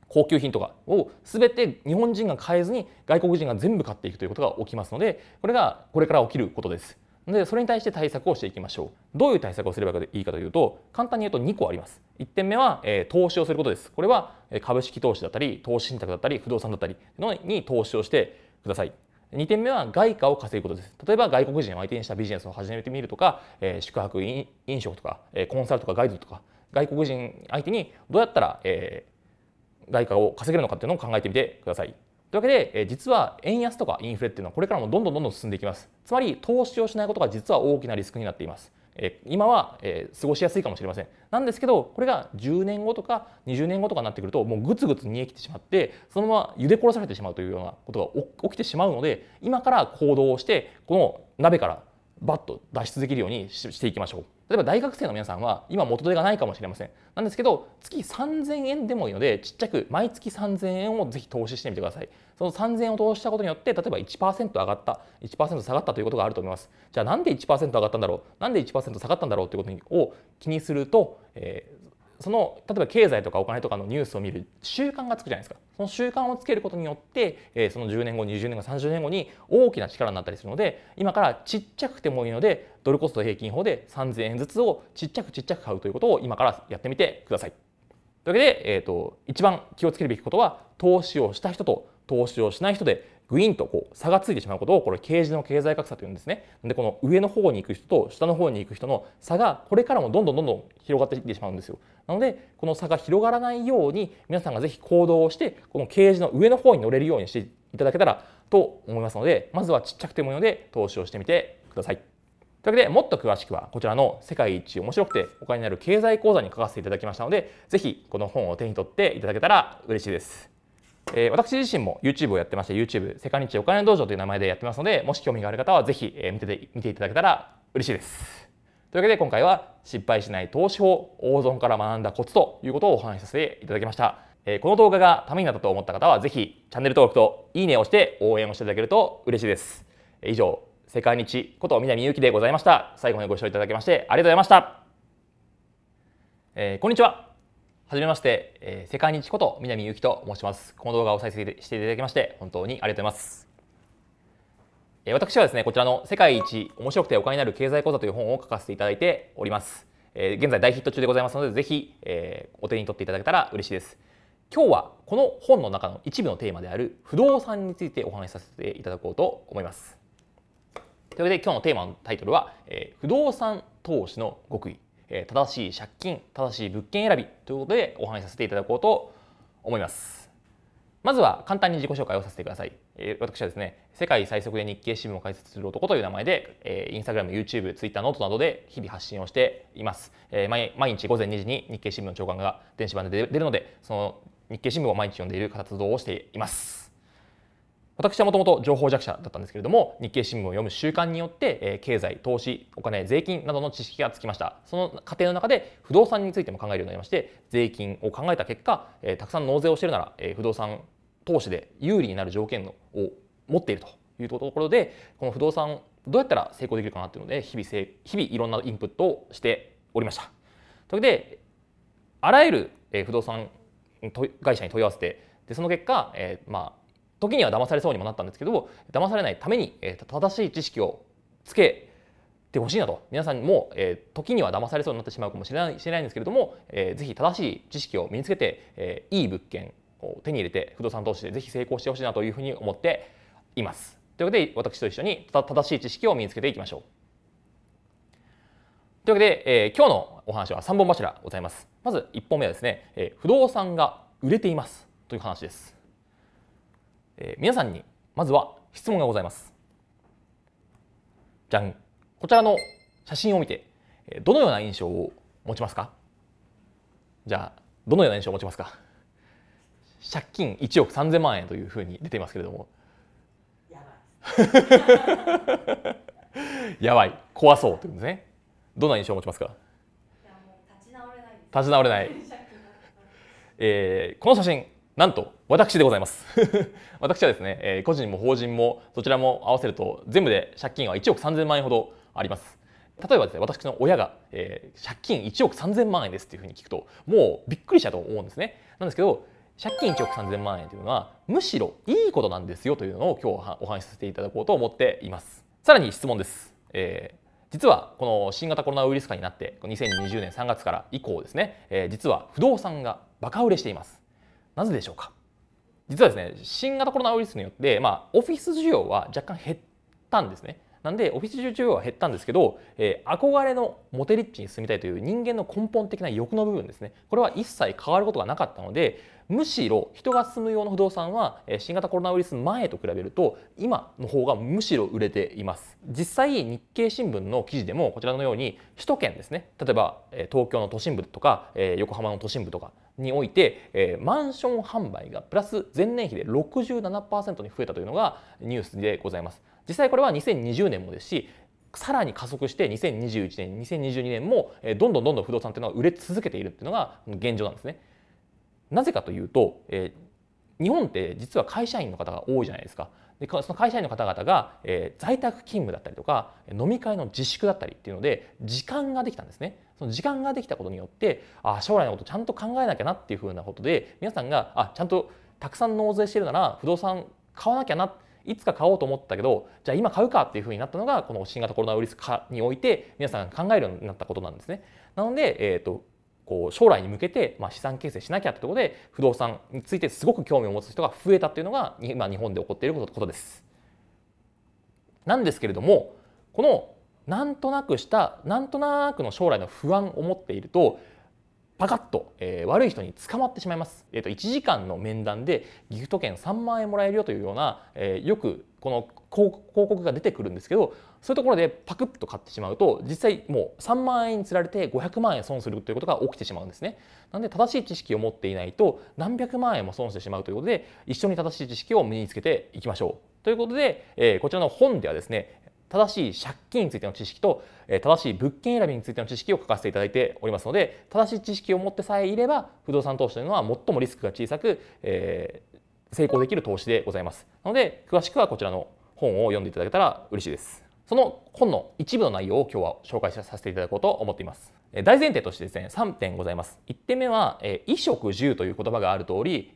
高級品とかを全て日本人が買えずに外国人が全部買っていくということが起きますのでこれがこれから起きることです。でそれに対して対策をしていきましょうどういう対策をすればいいかというと簡単に言うと2個あります1点目は、えー、投資をすることですこれは株式投資だったり投資信託だったり不動産だったりのに投資をしてください2点目は外貨を稼ぐことです例えば外国人を相手にしたビジネスを始めてみるとか、えー、宿泊飲食とか、えー、コンサルとかガイドとか外国人相手にどうやったら、えー、外貨を稼げるのかっていうのを考えてみてください。というわけで、え実は円安とかインフレっていうのはこれからもどんどんどんどん進んでいきます。つまり投資をしないことが実は大きなリスクになっています。え今は、え過ごしやすいかもしれません。なんですけど、これが10年後とか20年後とかになってくると、もうぐつぐつ煮えきてしまって、そのまま茹で殺されてしまうというようなことが起きてしまうので、今から行動をして、この鍋からバッと脱出できるようにしていきましょう。例えば大学生の皆さんは今元手がないかもしれません。なんですけど月3000円でもいいのでちっちゃく毎月3000円をぜひ投資してみてください。その3000円を投資したことによって例えば1%上がった1%下がったということがあると思います。じゃあなんで1%上がったんだろうなんで1%下がったんだろうということを気にすると、えその例えば経済とかお金とかのニュースを見る習慣がつくじゃないですかその習慣をつけることによって、えー、その10年後20年後30年後に大きな力になったりするので今からちっちゃくてもいいのでドルコスト平均法で3000円ずつをちっちゃくちっちゃく買うということを今からやってみてください。というわけで、えーと、と一番気をつけるべきことは投資をした人と投資をしない人でグイーンとこう差がついてしまうことをこれ刑事の経済格差というんですねでこの上の方に行く人と下の方に行く人の差がこれからもどんどんどんどん広がっていってしまうんですよなのでこの差が広がらないように皆さんがぜひ行動をしてこのケージの上の方に乗れるようにしていただけたらと思いますのでまずはちっちゃくてもいいので投資をしてみてくださいというわけでもっと詳しくはこちらの世界一面白くてお金になる経済講座に書かせていただきましたのでぜひこの本を手に取っていただけたら嬉しいですえー、私自身も YouTube をやってまして YouTube 世界日お金道場という名前でやってますのでもし興味がある方はぜひ、えー、見て見ていただけたら嬉しいです。というわけで今回は失敗しない投資法大損から学んだコツということをお話しさせていただきました。えー、この動画がためになったと思った方はぜひチャンネル登録といいねをして応援をしていただけると嬉しいです。以上世界日こと南ゆうきでございました。最後までご視聴いただきましてありがとうございました。えー、こんにちは。はじめまして、えー、世界日こと南ゆきと申します。この動画を再生していただきまして本当にありがとうございます。えー、私はですね、こちらの世界一面白くてお金になる経済講座という本を書かせていただいております。えー、現在大ヒット中でございますので、ぜひ、えー、お手に取っていただけたら嬉しいです。今日はこの本の中の一部のテーマである不動産についてお話しさせていただこうと思います。というわけで今日のテーマのタイトルは、えー、不動産投資の極意え正しい借金正しい物件選びということでお話しさせていただこうと思いますまずは簡単に自己紹介をさせてください、え私はですね世界最速で日経新聞を解説する男という名前で、えインスタグラム YouTube、t w i t t ノートなどで日々発信をしています、え毎日午前2時に日経新聞の長官が電子版で出るのでその日経新聞を毎日読んでいる活動をしています私はもともと情報弱者だったんですけれども日経新聞を読む習慣によって、え経済投資お金税金などの知識がつきましたその過程の中で不動産についても考えるようになりまして税金を考えた結果、えたくさん納税をしてるなら、え不動産投資で有利になる条件を持っているというところでこの不動産どうやったら成功できるかなっていうので日々日々いろんなインプットをしておりました。というわけであらゆる不動産会社に問い合わせてでその結果、えまあ時には騙されそうにもなったんですけど騙されないために、え正しい知識をつけてほしいなと皆さんも、え時には騙されそうになってしまうかもしれないしないんですけれども、えぜひ正しい知識を身につけて、えいい物件を手に入れて不動産投資でぜひ成功してほしいなというふうに思っています。というわけで私と一緒に正しい知識を身につけていきましょう。というわけで、えー、今日のお話は3本柱ございます。まず1本目はですね、えー、不動産が売れていますという話です。えー、皆さんにまずは質問がございますじゃんこちらの写真を見てどのような印象を持ちますかじゃあどのような印象を持ちますか借金1億3000万円というふうに出ていますけれどもやばい怖そうというんですねどんな印象を持ちますか立ち直れない、えー、この写真なんと、私でございます。私はですね、えー、個人も法人も、どちらも合わせると、全部で借金は1億3000万円ほどあります。例えばですね、私の親が、えー、借金1億3000万円ですっていうふうに聞くと、もうびっくりしたと思うんですね。なんですけど、借金1億3000万円というのは、むしろいいことなんですよというのを今日お話しさせていただこうと思っています。さらに質問です。えー実はこの新型コロナウイルス化になって2020年3月から以降ですね、えー、実は不動産がバカ売れしていますなぜでしょうか実はですね新型コロナウイルスによって、まあ、オフィス需要は若干減ったんですね。なんでオフィス需要は減ったんですけど、えー、憧れのモテリッチに住みたいという人間の根本的な欲の部分ですねこれは一切変わることがなかったのでむしろ人が住む用の不動産は新型コロナウイルス前と比べると今の方がむしろ売れています実際日経新聞の記事でもこちらのように首都圏ですね例えば東京の都心部とか横浜の都心部とかにおいて、えー、マンション販売がプラス前年比で67%に増えたというのがニュースでございます。実際これは2020年もですしさらに加速して2021年2022年もどんどんどんどん不動産というのは売れ続けているというのが現状なんですね。なぜかというと、えー、日本って実は会社員の方が多いじゃないですか。でその会社員の方々が、えー、在宅勤務だったりとか飲み会の自粛だったりっていうので時間ができたんですねその時間ができたことによってあ将来のことちゃんと考えなきゃなっていうふうなことで皆さんがあちゃんとたくさん納税してるなら不動産買わなきゃないつか買おうと思ったけどじゃあ今買うかっていうふうになったのがこの新型コロナウイルス化において皆さんが考えるようになったことなんですね。なので、えーと、とこう将来に向けてま資産形成しなきゃってとこで不動産についてすごく興味を持つ人が増えたっていうのが今日本で起こっていることです。なんですけれどもこのなんとなくしたなんとなくの将来の不安を持っているとパカッと、えー、悪い人に捕まってしまいます、えーと、と1時間の面談でギフト券3万円もらえるよというような、えー、よくこの広告が出てくるんですけどそういうところでパクッと買ってしまうと実際もう3万円につられて500万円損するということが起きてしまうんですね。なので正しい知識を持っていないと何百万円も損してしまうということで一緒に正しい知識を身につけていきましょう。ということで、えこちらの本ではですね正しい借金についての知識と正しい物件選びについての知識を書かせていただいておりますので正しい知識を持ってさえいれば不動産投資というのは最もリスクが小さく、え成功できる投資でございますなので詳しくはこちらの本を読んでいただけたら嬉しいです。その本の一部の内容を今日は紹介させていただこうと思っています。大前提としてですね、3点ございます。1点目は、衣食住という言葉がある通り、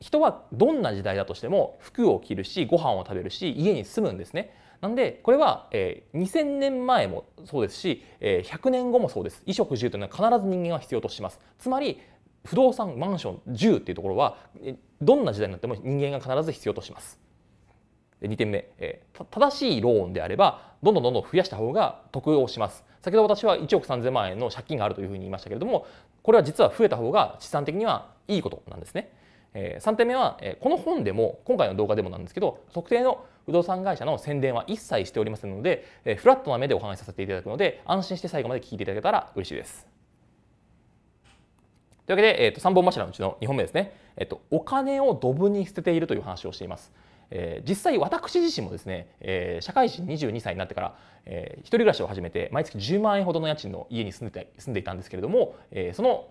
人はどんな時代だとしても服を着るし、ご飯を食べるし、家に住むんですね。なんで、これは、え2000年前もそうですし、え100年後もそうです。衣食住というのは必ず人間は必要とします。つまり、不動産、マンション、住っていうところは、どんな時代になっても人間が必ず必要とします。2点目、えー、正しいローンであればどんどんどんどん増やした方が得をします先ほど私は1億3000万円の借金があるというふうに言いましたけれどもこれは実は増えた方が資産的にはいいことなんですね、えー、3点目は、えー、この本でも今回の動画でもなんですけど特定の不動産会社の宣伝は一切しておりませんので、えー、フラットな目でお話しさせていただくので安心して最後まで聞いていただけたら嬉しいですというわけで、えー、と3本柱のうちの2本目ですね、えー、とお金をドブに捨てているという話をしていますえー、実際私自身もですね、えー、社会人22歳になってから、えー、一人暮らしを始めて毎月10万円ほどの家賃の家に住んで住んでいたんですけれども、えー、その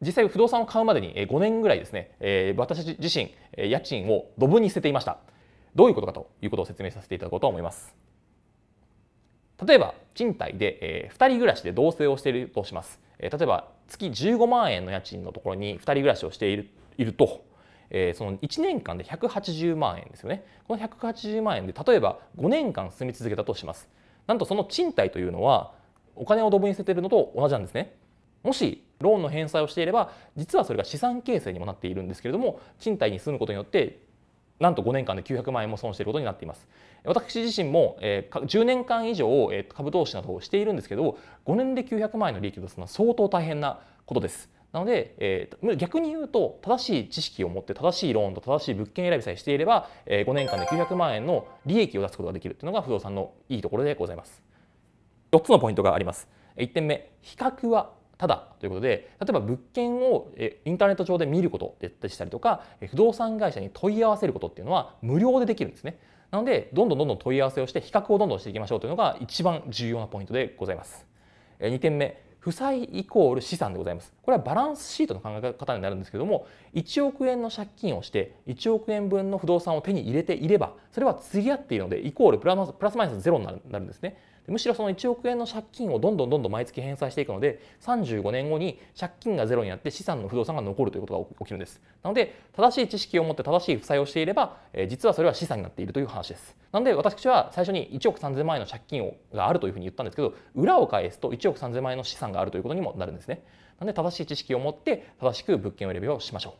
実際不動産を買うまでに5年ぐらいですね、えー、私自身家賃をドブに捨てていましたどういうことかということを説明させていただこうと思います例えば賃貸で、えー、2人暮らしで同棲をしているとします、えー、例えば月15万円の家賃のところに2人暮らしをしているいるとえー、その1年間で180万円ですよねこの180万円で例えば5年間住み続けたとしますなんとその賃貸というのはお金をドブに捨ててるのと同じなんですねもしローンの返済をしていれば実はそれが資産形成にもなっているんですけれども賃貸に住むことによってなんと5年間で900万円も損していることになっています私自身も、えー、10年間以上、えー、株投資などをしているんですけど5年で900万円の利益を出すのは相当大変なことですなので、えー、逆に言うと正しい知識を持って正しいローンと正しい物件選びさえしていれば、えー、5年間で900万円の利益を出すことができるというのが不動産のいいところでございます。4つのポイントがあります。1点目比較はただということで例えば物件をインターネット上で見ることでしたりとか不動産会社に問い合わせることっていうのは無料でできるんですねなのでどんどんどんどん問い合わせをして比較をどんどんしていきましょうというのが一番重要なポイントでございます2点目負債イコール資産でございます。これはバランスシートの考え方になるんですけども、1億円の借金をして、1億円分の不動産を手に入れていれば、それは釣り合っているので、イコールプラスマイナスゼロになるんですね。むしろその1億円の借金をどんどんどんどん毎月返済していくので35年後に借金がゼロになって資産の不動産が残るということが起きるんですなので正しい知識を持って正しい負債をしていれば、え実はそれは資産になっているという話ですなので私は最初に1億3000万円の借金をがあるというふうに言ったんですけど裏を返すと1億3000万円の資産があるということにもなるんですねなので正しい知識を持って正しく物件を選びをしましょ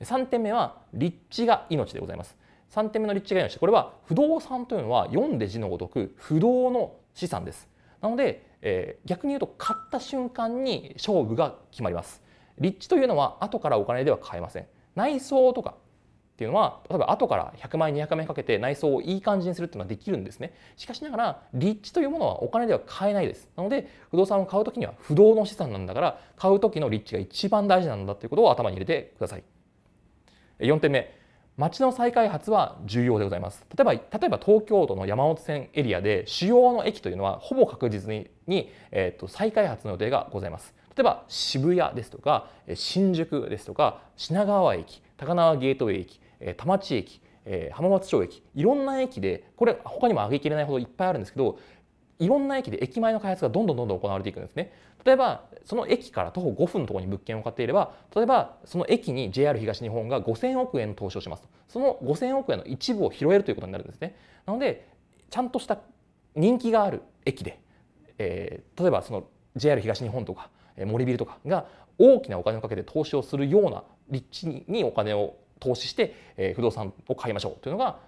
う3点目は立地が命でございます3点目の立地がいい。してこれは不動産というのは読んで字のごとく不動の資産です。なので、えー、逆に言うと買った瞬間に勝負が決まります。立地というのは後からお金では買えません。内装とかっていうのは例えば後から100万円200万円かけて内装をいい感じにするっていうのはできるんですねしかしながら立地というものはお金では買えないですなので不動産を買う時には不動の資産なんだから買う時の立地が一番大事なんだということを頭に入れてください4点目町の再開発は重要でございます例えば例えば東京都の山手線エリアで主要の駅というのはほぼ確実にに、えー、と再開発の予定がございます例えば渋谷ですとか新宿ですとか品川駅高輪ゲートウェイ駅田町駅浜松町駅いろんな駅でこれ他にも挙げきれないほどいっぱいあるんですけどいろんな駅で駅前の開発がどんどんどんどん行われていくんですね。例えばその駅から徒歩5分のところに物件を買っていれば例えばその駅に JR 東日本が5000億円投資をしますその5000億円の一部を拾えるということになるんですね。なのでちゃんとした人気がある駅で、えー、例えばその JR 東日本とか森ビルとかが大きなお金をかけて投資をするような立地にお金を投資して、え不動産を買いましょうというのが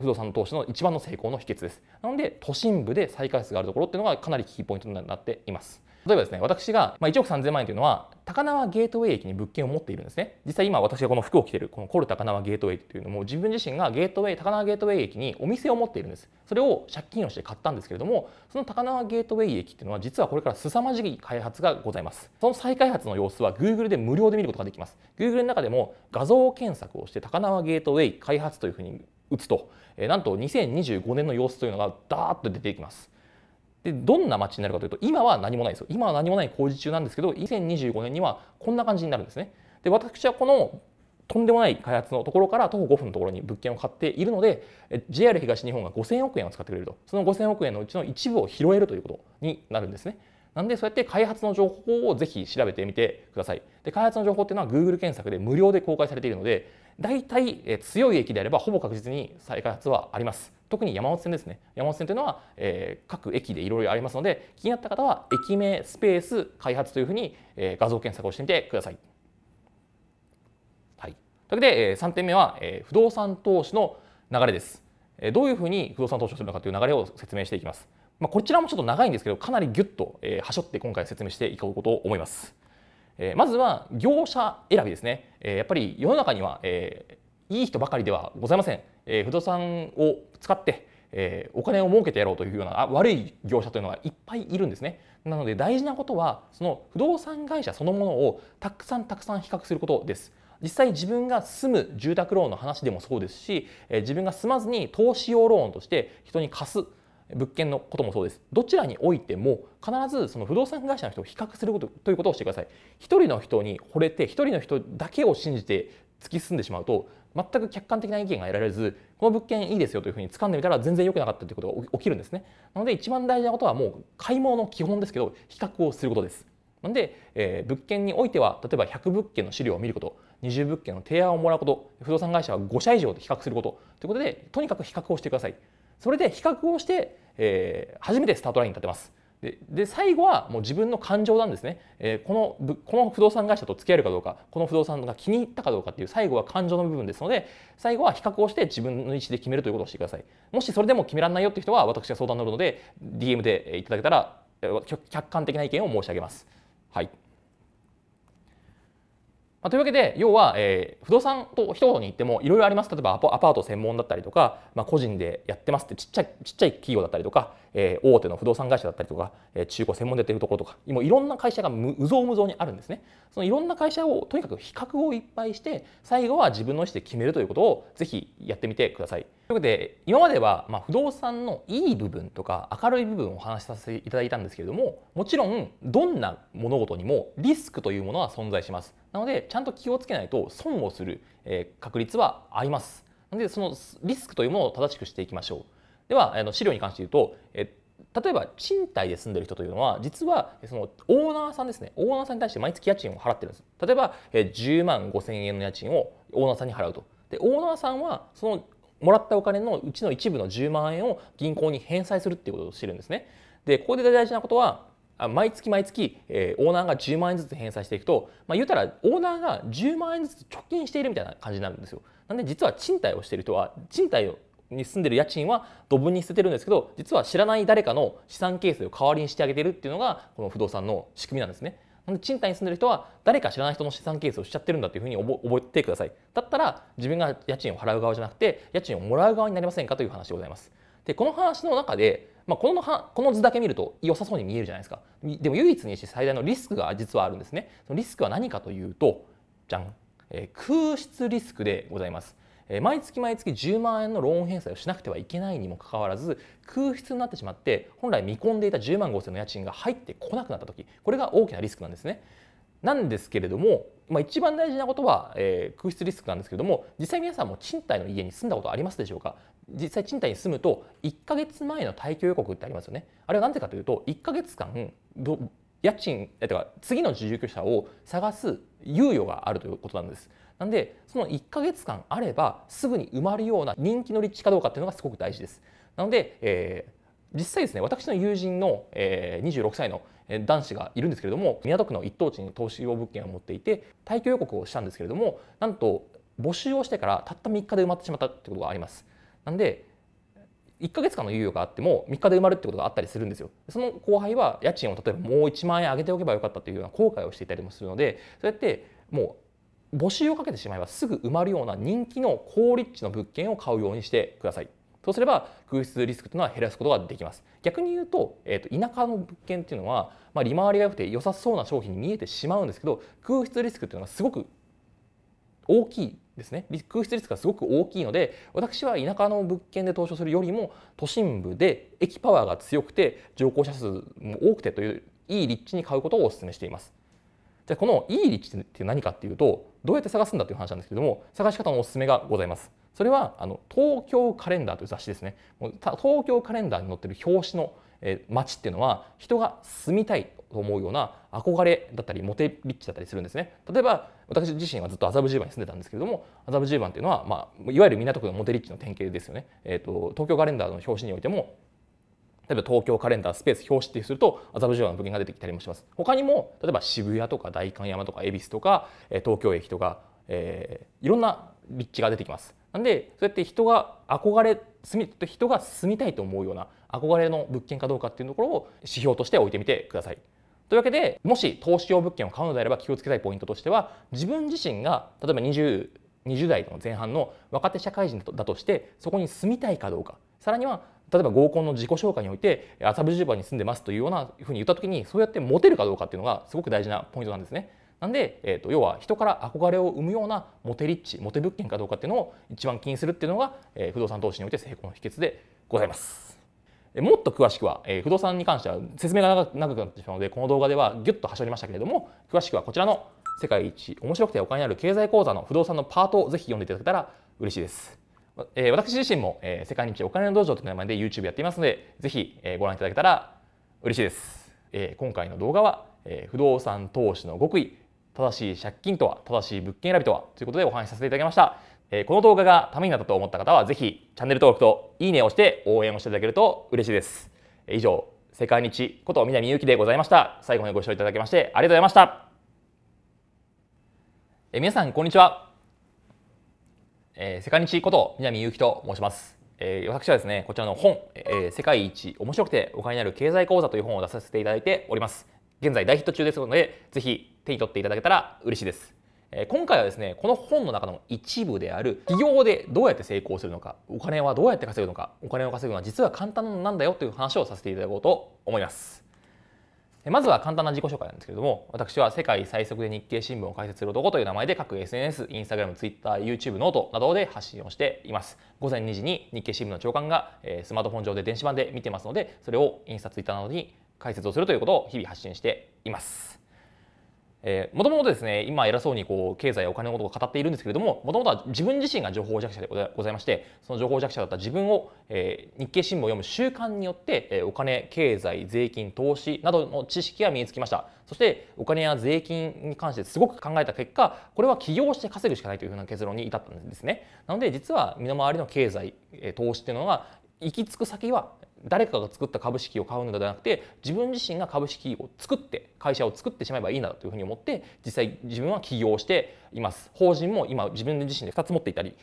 不動産の投資の一番の成功の秘訣です。なので、都心部で再開発があるところっていうのがかなりキーポイントになっています。例えばですね、私が1億3000万円というのは、高輪ゲートウェイ駅に物件を持っているんですね。実際今私がこの服を着ている、このコル高輪ゲートウェイというのも、自分自身がゲートウェイ、高輪ゲートウェイ駅にお店を持っているんです。それを借金をして買ったんですけれども、その高輪ゲートウェイ駅っていうのは、実はこれから凄まじい開発がございます。その再開発の様子は Google で無料で見ることができます。Google の中でも画像検索をして、高輪ゲートウェイ開発というふうに打つとなんと2025年の様子というのがダーッと出ていきます。でどんな街になるかというと今は何もないですよ今は何もない工事中なんですけど2025年にはこんな感じになるんですね。で私はこのとんでもない開発のところから徒歩5分のところに物件を買っているので JR 東日本が5000億円を使ってくれるとその5000億円のうちの一部を拾えるということになるんですね。なんでそうやって開発の情報をぜひ調べてみてください。で開発の情報っていうのは Google 検索で無料で公開されているので大体、え強い駅であればほぼ確実に再開発はあります。特に山手線ですね山手線というのは、えー、各駅でいろいろありますので気になった方は駅名スペース開発というふうに、えー、画像検索をしてみてください。はい、というわけで、えー、3点目は、えー、不動産投資の流れです、えー。どういうふうに不動産投資をするのかという流れを説明していきます。まあ、こちらもちょっと長いんですけどかなりぎゅっと、えー、はしょって今回説明していこうと思います。えまずは業者選びですね、えやっぱり世の中には、えー、いい人ばかりではございません、え不動産を使って、えお金を儲けてやろうというようなあ悪い業者というのがいっぱいいるんですねなので大事なことはその不動産会社そのものをたくさんたくさん比較することです実際自分が住む住宅ローンの話でもそうですし、え自分が住まずに投資用ローンとして人に貸す物件のこともそうです。どちらにおいても必ずその不動産会社の人を比較することということをしてください。一人の人に惚れて一人の人だけを信じて突き進んでしまうと全く客観的な意見が得られずこの物件いいですよというふうに掴んでみたら全然良くなかったということが起きるんですね。なので一番大事なことはもう買い物の基本ですけど比較をすることです。なんで、えー、物件においては例えば100物件の資料を見ること20物件の提案をもらうこと不動産会社は5社以上で比較することということでとにかく比較をしてください。それで比較をしてえー、初めてスタートラインに立てます。でで最後はもう自分の感情なんですね、えー、このこの不動産会社と付き合えるかどうかこの不動産が気に入ったかどうかっていう最後は感情の部分ですので最後は比較をして自分の位置で決めるということをしてくださいもしそれでも決められないよって人は私が相談に乗るので DM でいただけたら客観的な意見を申し上げます。はいまあ、というわけで要は、えー、不動産と一言に言ってもいろいろあります例えばアパート専門だったりとか、まあ、個人でやってますってちっちゃいちっちゃい企業だったりとか、えー、大手の不動産会社だったりとか、えー、中古専門でやってるところとかもいろんな会社が無無造無造にあるんですねそのいろんな会社をとにかく比較をいっぱいして最後は自分の意思で決めるということをぜひやってみてください。ということで今まではま不動産のいい部分とか明るい部分をお話しさせていただいたんですけれどももちろんどんな物事にもリスクというものは存在しますなのでちゃんと気をつけないと損をする確率はありますなのでそのリスクというものを正しくしていきましょうではあの資料に関して言うとえ例えば賃貸で住んでる人というのは実はそのオーナーさんですねオーナーさんに対して毎月家賃を払ってるんです例えば10万5000円の家賃をオーナーさんに払うとでオーナーさんはそのもらったお金のうちの一部の10万円を銀行に返済するっていうことをしてるんですね。でここで大事なことは毎月毎月、えー、オーナーが10万円ずつ返済していくと、まあ、言うたらオーナーが10万円ずつ貯金しているみたいな感じになるんですよ。なんで実は賃貸をしている人は賃貸をに住んでる家賃はドブに捨ててるんですけど実は知らない誰かの資産形成を代わりにしてあげてるっていうのがこの不動産の仕組みなんですね。賃貸に住んでる人は誰か知らない人の資産形成をしちゃってるんだというふうに覚えてください。だったら自分が家賃を払う側じゃなくて家賃をもらう側になりませんかという話でございます。でこの話の中で、まあ、このはこの図だけ見ると良さそうに見えるじゃないですか。でも唯一にして最大のリスクが実はあるんですね。そのリスクは何かというとじゃん、えー、空室リスクでございます。毎月毎月10万円のローン返済をしなくてはいけないにもかかわらず空室になってしまって本来見込んでいた10万5000の家賃が入ってこなくなった時これが大きなリスクなんですね。なんですけれども、まあ、一番大事なことは、えー、空室リスクなんですけれども実際皆さんも賃貸の家に住んだことありますでしょうか実際賃貸に住むと1か月前の退去予告ってありますよねあれはなぜかというと1か月間家賃えとか次の住居者を探す猶予があるということなんですなんでその1ヶ月間あればすぐに埋まるような人気の立地かどうかっていうのがすごく大事です。なので、えー、実際ですね私の友人の、えー、26歳の男子がいるんですけれども港区の一等地に投資用物件を持っていて退去予告をしたんですけれどもなんと募集をしてからたった3日で埋まってしまったってことがあります。なんで1ヶ月間の猶予があっても3日で埋まるってことがあったりするんですよ。その後輩は家賃を例えばもう1万円上げておけばよかったというような後悔をしていたりもするのでそうやってもう募集をかけてしまえばすぐ埋まるような人気の高立地の物件を買うようにしてください。そうすれば空室リスクというのは減らすことができます。逆に言うと、えー、と田舎の物件っていうのは、まあ、利回りが良くて良さそうな商品に見えてしまうんですけど空室リスクというのはすごく大きいですね空室リスクがすごく大きいので私は田舎の物件で投資するよりも都心部で駅パワーが強くて乗降者数も多くてといういい立地に買うことをお勧めしています。じゃあこのいい立地って何かっていうとどうやって探すんだという話なんですけども探し方のおすすめがございます。それはあの東京カレンダーという雑誌ですねもう東京カレンダーに載ってる表紙のえ街っていうのは人が住みたいと思うような憧れだったりモテリッチだったりするんですね例えば私自身はずっと麻布十番に住んでたんですけれども麻布十番っていうのは、まあ、いわゆる港区のモテリッチの典型ですよね、えーと東京カレンダーの表紙においても例えば東京カレンダースペース表紙ってすると麻布十番の物件が出てきたりもします他にも例えば渋谷とか代官山とか恵比寿とか東京駅とか、えー、いろんな立地が出てきますなんでそうやって人が憧れ住み人が住みたいと思うような憧れの物件かどうかっていうところを指標として置いてみてくださいというわけでもし投資用物件を買うのであれば気をつけたいポイントとしては自分自身が例えば 20, 20代の前半の若手社会人だとしてそこに住みたいかどうかさらには例えば合コンの自己紹介において麻布十番に住んでますというようなふうに言った時にそうやってモテるかどうかっていうのがすごく大事なポイントなんですね。なんで、えーと、要は人から憧れを生むようなモテリッチモテ物件かどうかっていうのを一番気にするっていうのが、えー、不動産投資において成功の秘訣でございます。もっと詳しくは、えー、不動産に関しては説明が長くなってしまうのでこの動画ではぎゅっと端折りましたけれども詳しくはこちらの「世界一面白くてお金になる経済講座」の不動産のパートをぜひ読んでいただけたら嬉しいです。えー、私自身も、えー、世界日記お金の道場という名前で YouTube やっていますので、ぜひ、えー、ご覧いただけたら嬉しいです。えー、今回の動画は、えー、不動産投資の極意、正しい借金とは、正しい物件選びとはということでお話しさせていただきました。えー、この動画がためになったと思った方は、ぜひチャンネル登録といいねをして応援をしていただけると嬉しいです。えー、以上、世界日こと南ゆきでございました。最後までご視聴いただきましてありがとうございました。えー、皆さん、こんにちは。えー、世界一こと南祐希と申します、えー、私はですねこちらの本、えー、世界一面白くてお金になる経済講座という本を出させていただいております現在大ヒット中ですのでぜひ手に取っていただけたら嬉しいです、えー、今回はですねこの本の中の一部である企業でどうやって成功するのかお金はどうやって稼ぐのかお金を稼ぐのは実は簡単なんだよという話をさせていただこうと思いますまずは簡単な自己紹介なんですけれども、私は世界最速で日経新聞を解説する男という名前で各 SNS、Instagram、Twitter、YouTube、ノートなどで発信をしています。午前2時に日経新聞の長官がスマートフォン上で電子版で見てますので、それをインスタ、Twitter などに解説をするということを日々発信しています。えー、もともとですね今偉そうにこう経済やお金のことを語っているんですけれどももともとは自分自身が情報弱者でございましてその情報弱者だった自分を、えー、日経新聞を読む習慣によって、えー、お金経済税金投資などの知識が身につきましたそしてお金や税金に関してすごく考えた結果これは起業して稼ぐしかないというふうな結論に至ったんですねなので実は身の回りの経済、えー、投資っていうのが行き着く先は誰かが作った株式を買うのではなくて自分自身が株式を作って会社を作ってしまえばいいなというふうに思って実際自分は起業しています法人も今自分自身で2つ持っていたりっ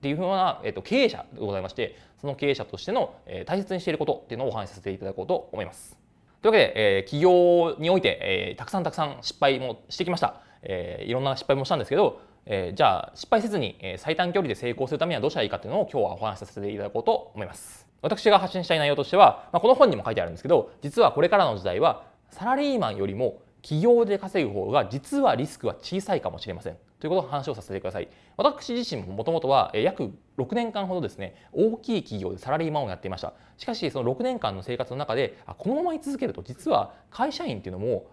ていうふうな、えー、と経営者でございましてその経営者としての、え大切にしていることっていうのをお話しさせていただこうと思います。というわけで、え起業において、えたくさんたくさん失敗もしてきました、えいろんな失敗もしたんですけどえー、じゃあ失敗せずに、えー、最短距離で成功するためにはどうしたらいいかというのを今日はお話しさせていただこうと思います。私が発信したい内容としては、まあ、この本にも書いてあるんですけど実はこれからの時代はサラリーマンよりも企業で稼ぐ方が実はリスクは小さいかもしれませんということを話をさせてください。私自身ももともとは約6年間ほどですね、大きい企業でサラリーマンをやっていました。しかし、その6年間の生活の中で、このまま居続けると、実は会社員っていうのも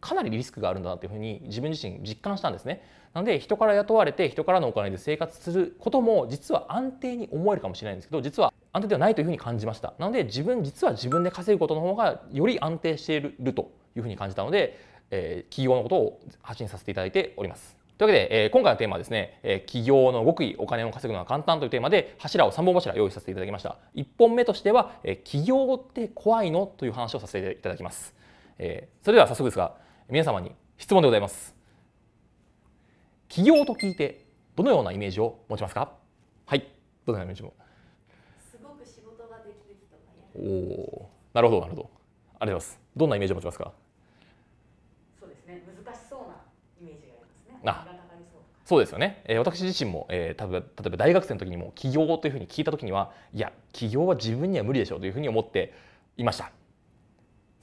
かなりリスクがあるんだなというふうに自分自身実感したんですね。なので、人から雇われて、人からのお金で生活することも、実は安定に思えるかもしれないんですけど、実は安定ではないというふうに感じました。なので、自分、実は自分で稼ぐことの方が、より安定しているというふうに感じたので、えー、企業のことを発信させていただいております。というわけで、えー、今回のテーマはですね、えー、企業の極意、お金を稼ぐのは簡単というテーマで柱を3本柱用意させていただきました。1本目としては、えー、企業って怖いのという話をさせていただきます。えー、それでは早速ですが、皆様に質問でございます。企業と聞いて、どのようなイメージを持ちますかはい、どのようなイメージも。すごく仕事ができる人がおお、なるほど、なるほど。ありがとうございます。どんなイメージを持ちますかあそうですよね、えー、私自身も、えー、例えば大学生の時にも起業というふうに聞いた時にはいや起業は自分には無理でしょうというふうに思っていました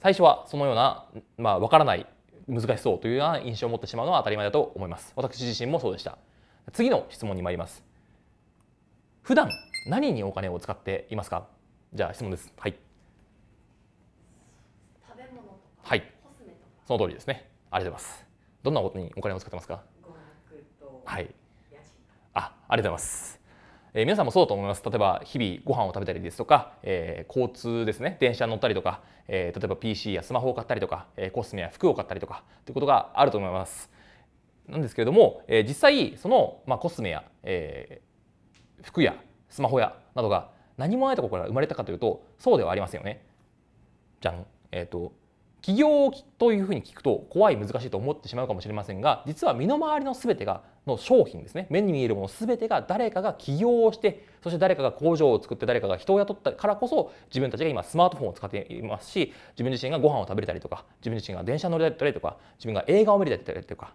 最初はそのような、まあ、分からない難しそうというような印象を持ってしまうのは当たり前だと思います私自身もそうでした次の質問に参ります普段何にお金を使っていますかじゃあ質問ですはい食べ物とか、はい、コスメとかその通りですねありがとうございますどんなことにお金を使ってますかはいあありがとうございます、えー、皆さんもそうだと思います例えば日々ご飯を食べたりですとか、えー、交通ですね電車に乗ったりとか、えー、例えば PC やスマホを買ったりとか、えコスメや服を買ったりとかということがあると思いますなんですけれども、え実際その、まあ、コスメや、え服やスマホやなどが何もないところから生まれたかというとそうではありませんよねじゃんえっ、と起業というふうに聞くと怖い難しいと思ってしまうかもしれませんが実は身の回りの全てがの商品ですね目に見えるもの全てが誰かが起業をしてそして誰かが工場を作って誰かが人を雇ったからこそ自分たちが今スマートフォンを使っていますし自分自身がご飯を食べれたりとか自分自身が電車に乗れたりとか自分が映画を見れたりとか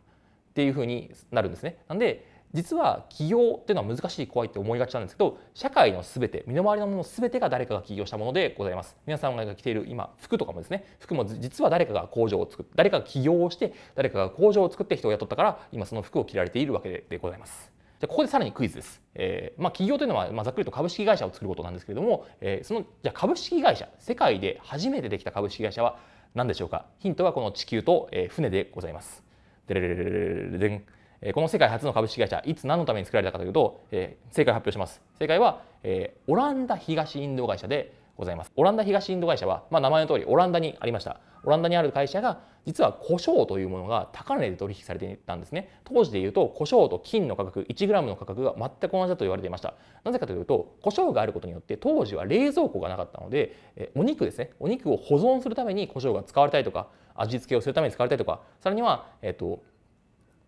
っていうふうになるんですね。なんで実は起業っていうのは難しい怖いって思いがちなんですけど社会の全て身の回りのもの全てが誰かが起業したものでございます皆さんが着ている今服とかもですね服も実は誰かが工場を作って誰かが起業をして誰かが工場を作って人を雇ったから今その服を着られているわけでございますじゃここでさらにクイズです。えー、まあ、業というのは、まあ、ざっくりと株式会社を作ることなんですけれども、えー、そのじゃ株式会社世界で初めてできた株式会社は何でしょうかヒントはこの地球と、えー、船でございます。でれれれれれれれこの世界初の株式会社いつ何のために作られたかというと、えー、正解を発表します正解は、えー、オランダ東インド会社でございますオランダ東インド会社は、まあ、名前の通りオランダにありましたオランダにある会社が実は胡椒というものが高値で取引されていたんですね当時でいうと胡椒と金の価格 1g の価格が全く同じだと言われていましたなぜかというと胡椒があることによって当時は冷蔵庫がなかったのでお肉ですねお肉を保存するために胡椒が使われたりとか味付けをするために使われたりとかさらには、えっと、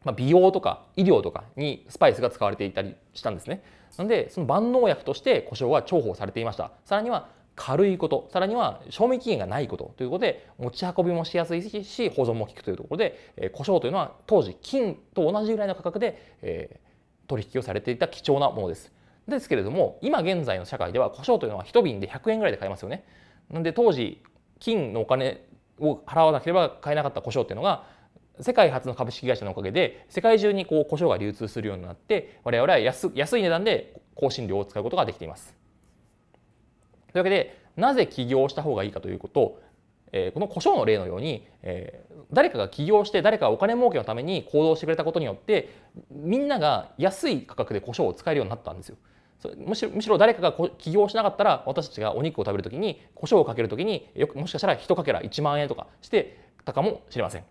まあ、美容とか医療とかにスパイスが使われていたりしたんですね。なのでその万能薬として胡椒は重宝されていました。さらには軽いことさらには賞味期限がないことということで持ち運びもしやすいし保存も効くというところで、えー、胡椒というのは当時金と同じぐらいの価格で、えー、取引をされていた貴重なものです。ですけれども今現在の社会では胡椒というのは1瓶で100円ぐらいで買えますよね。なので当時金のお金を払わなければ買えなかった胡椒っていうのが世界初の株式会社のおかげで世界中にこう胡椒が流通するようになって我々は安安い値段で香辛料を使うことができています。というわけでなぜ起業した方がいいかということを、えこの胡椒の例のように、え誰かが起業して誰かがお金儲けのために行動してくれたことによってみんなが安い価格で胡椒を使えるようになったんですよ。むしろむしろ誰かが起業しなかったら私たちがお肉を食べる時に胡椒をかける時によくもしかしたら1かけら1万円とかしてたかもしれません。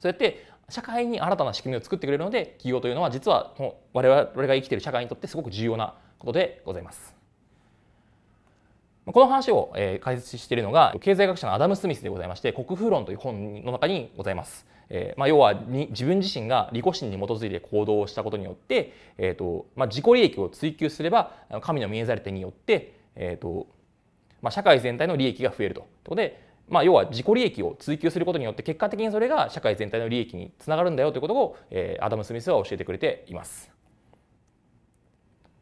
そうやって社会に新たな仕組みを作ってくれるので企業というのは実は我々が生きている社会にとってすごく重要なことでございます。この話を解説しているのが経済学者のアダム・スミスでございまして国風論という本の中にございます。えまあ、要はに自分自身が利己心に基づいて行動をしたことによって、えーとまあ、自己利益を追求すれば神の見えざる手によって、えーとまあ、社会全体の利益が増えるということでまあ、要は自己利益を追求することによって結果的にそれが社会全体の利益につながるんだよということを、えー、アダム・スミスは教えてくれています。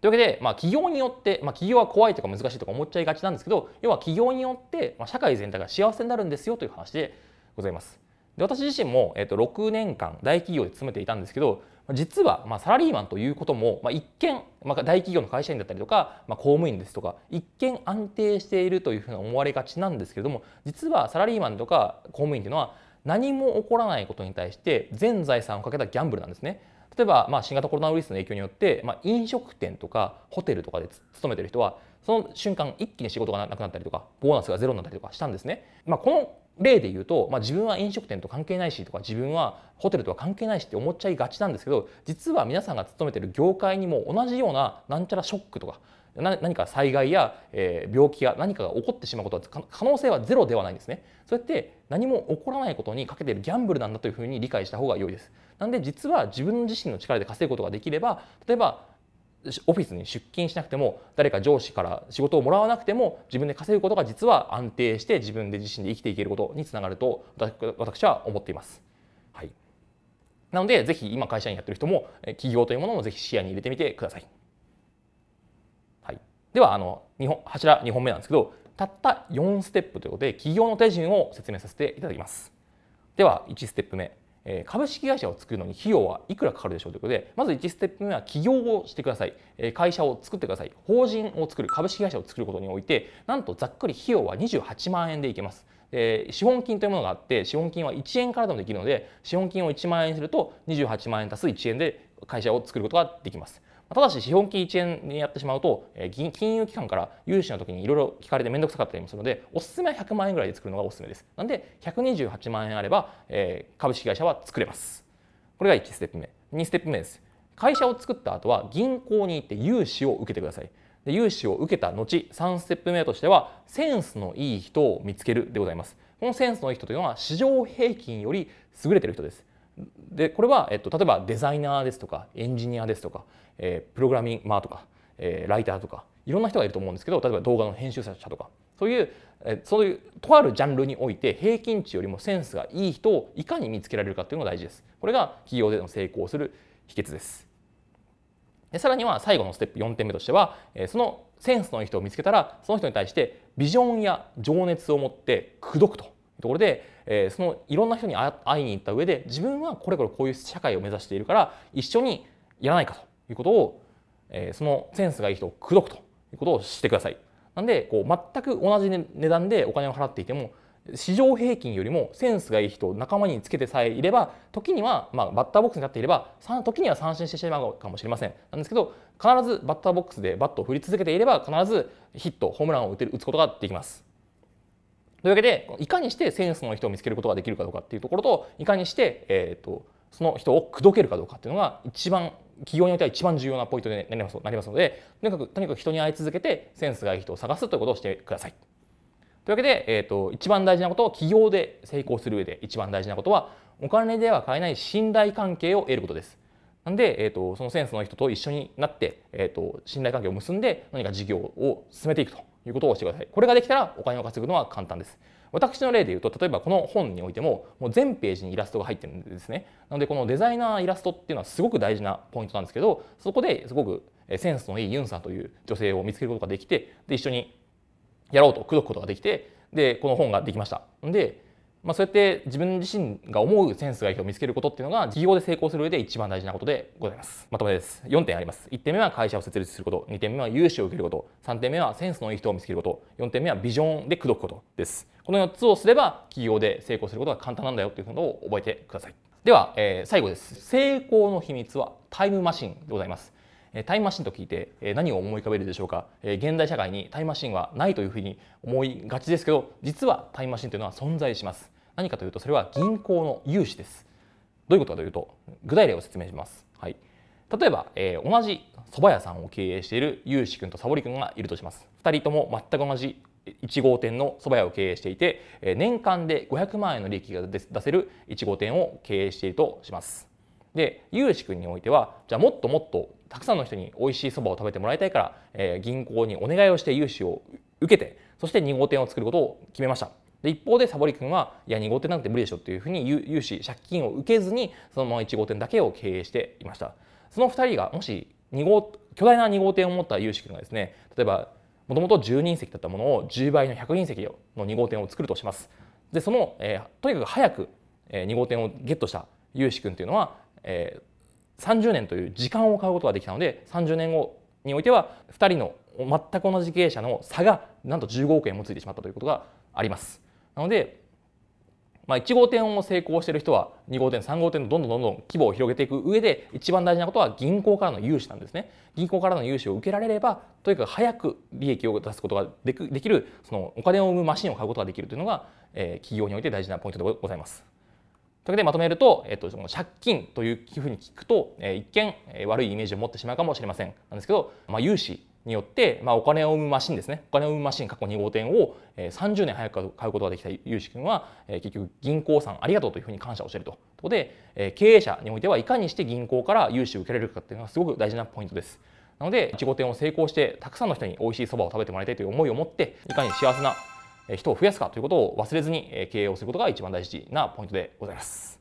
というわけで、まあ、企業によって、まあ、企業は怖いとか難しいとか思っちゃいがちなんですけど要は企業によって、まあ、社会全体が幸せになるんですよという話でございます。で私自身も、えー、と6年間大企業で勤めていたんですけど実は、まサラリーマンということも、ま一見、ま大企業の会社員だったりとか、ま公務員ですとか一見安定しているというふうに思われがちなんですけれども実はサラリーマンとか公務員というのは何も起こらないことに対して全財産をかけたギャンブルなんですね。例えば、まあ、新型コロナウイルスの影響によって、まあ、飲食店とかホテルとかで勤めてる人はその瞬間一気に仕事がなくなったりとかボーナスがゼロになったりとかしたんですね。まあ、この例で言うと、まあ、自分は飲食店と関係ないしとか自分はホテルとは関係ないしって思っちゃいがちなんですけど実は皆さんが勤めてる業界にも同じようななんちゃらショックとか何か災害や、え病気や何かが起こってしまうことは可能性はゼロではないんですね。それって何も起こらないことにかけてるギャンブルなんだというふうに理解した方が良いです。なんで実は自分自身の力で稼ぐことができれば例えばオフィスに出勤しなくても誰か上司から仕事をもらわなくても自分で稼ぐことが実は安定して自分で自身で生きていけることにつながると私は思っています。はい、なのでぜひ今会社員やってる人も起業というものもぜひ視野に入れてみてください。はい、ではあの2本柱2本目なんですけどたった4ステップということで起業の手順を説明させていただきます。では1ステップ目え株式会社を作るのに費用はいくらかかるでしょうということでまず1ステップ目は起業をしてください、え会社を作ってください法人を作る株式会社を作ることにおいてなんとざっくり費用は28万円でいけます。資本金というものがあって資本金は1円からでもできるので資本金を1万円にすると28万円足す1円で会社を作ることができます。ただし資本金1円にやってしまうと、えー、金融機関から融資の時にいろいろ聞かれて面倒くさかったりもするのでおすすめは100万円ぐらいで作るのがおすすめですなんで128万円あれば、えー、株式会社は作れますこれが1ステップ目2ステップ目です会社を作った後は銀行に行って融資を受けてくださいで融資を受けた後3ステップ目としてはセンスのいい人を見つけるでございますこのセンスのいい人というのは市場平均より優れてる人ですでこれは、えっと、例えばデザイナーですとかエンジニアですとか、えー、プログラミングマーとか、えー、ライターとかいろんな人がいると思うんですけど例えば動画の編集者とかそういう、えそういうとあるジャンルにおいて平均値よりもセンスがいい人をいかに見つけられるかっていうのが大事です。これが企業での成功する秘訣です。でさらには最後のステップ4点目としては、えそのセンスのいい人を見つけたらその人に対してビジョンや情熱を持って口説くとところで、えー、そのいろんな人に会いに行った上で自分はこれこれこういう社会を目指しているから一緒にやらないかということを、えー、そのセンスがいい人を口説くということをしてください。なんでこう全く同じ値段でお金を払っていても市場平均よりもセンスがいい人を仲間につけてさえいれば時には、まあ、バッターボックスになっていれば時には三振してしまうかもしれませんなんですけど必ずバッターボックスでバットを振り続けていれば必ずヒットホームランを打てる打つことができます。というわけでいかにしてセンスの人を見つけることができるかどうかっていうところといかにして、えーと、その人を口説けるかどうかっていうのが一番企業においては一番重要なポイントになりますなりますのでとにかくとにかく人に会い続けてセンスがいい人を探すということをしてください。というわけで、えーと、一番大事なこと企業で成功する上で一番大事なことはお金では買えない信頼関係を得ることです。なんで、えーと、とそのセンスの人と一緒になって、えー、と信頼関係を結んで何か事業を進めていくということをしてください。これができたらお金を稼ぐのは簡単です。私の例で言うと、例えばこの本においても、もう全ページにイラストが入ってるんですね。なので、このデザイナーイラストっていうのはすごく大事なポイントなんですけど、そこですごくセンスのいいユンさんという女性を見つけることができて、で、一緒にやろうと口説くことができて、で、この本ができました。で、まあ、そうやって自分自身が思うセンスがいいを見つけることっていうのが事業で成功する上で一番大事なことでございます。まとめです。4点あります。1点目は会社を設立すること、2点目は融資を受けること、3点目はセンスのいい人を見つけること、4点目はビジョンで口説くことです。この4つをすれば企業で成功することが簡単なんだよっていうことを覚えてください。では、えー、最後です。成功の秘密はタイムマシンでございます。タイムマシンと聞いて何を思い浮かべるでしょうか現代社会にタイムマシンはないというふうに思いがちですけど実はタイムマシンというのは存在します何かというとそれは銀行の融資ですどういうことかというと具体例を説明します、はい、例えば、え同じ蕎麦屋さんを経営している融資君とサボリ君がいるとします2人とも全く同じ1号店の蕎麦屋を経営していて年間で500万円の利益が出せる1号店を経営しているとしますでしく君においてはじゃあもっともっとたくさんの人に美味しいそばを食べてもらいたいから、えー、銀行にお願いをして融資を受けてそして2号店を作ることを決めました。で一方でサボり君はいや2号店なんて無理でしょっていうふうに融資借金を受けずにそのまま1号店だけを経営していましたその2人がもし号巨大な2号店を持った融資君がですね例えばもともと10人席だったものを10倍の100人席の2号店を作るとしますでその、えー、とにかく早く2号店をゲットした融資君というのはえー、30年という時間を買うことができたので30年後においては2人の全く同じ経営者の差がなんと15億円もついてしまったということがあります。なので、まあ、1号店を成功している人は2号店3号店のどんどんどんどん規模を広げていく上で一番大事なことは銀行からの融資なんですね銀行からの融資を受けられればとにかく早く利益を出すことができるそのお金を生むマシンを買うことができるというのが、えー、企業において大事なポイントでございます。というわけでまとめると、えっと、その借金というふうに聞くと、え一見悪いイメージを持ってしまうかもしれませんなんですけど、まあ、融資によって、まあ、お金を生むマシンですねお金を生むマシン過去2号店を30年早く買うことができた融資君は結局銀行さんありがとうというふうに感謝をしているということで経営者においてはいかにして銀行から融資を受けられるかっていうのがすごく大事なポイントです。なので1号店を成功してたくさんの人に美味しいそばを食べてもらいたいという思いを持っていかに幸せな人を増やすかということを忘れずに経営をすることが一番大事なポイントでございます。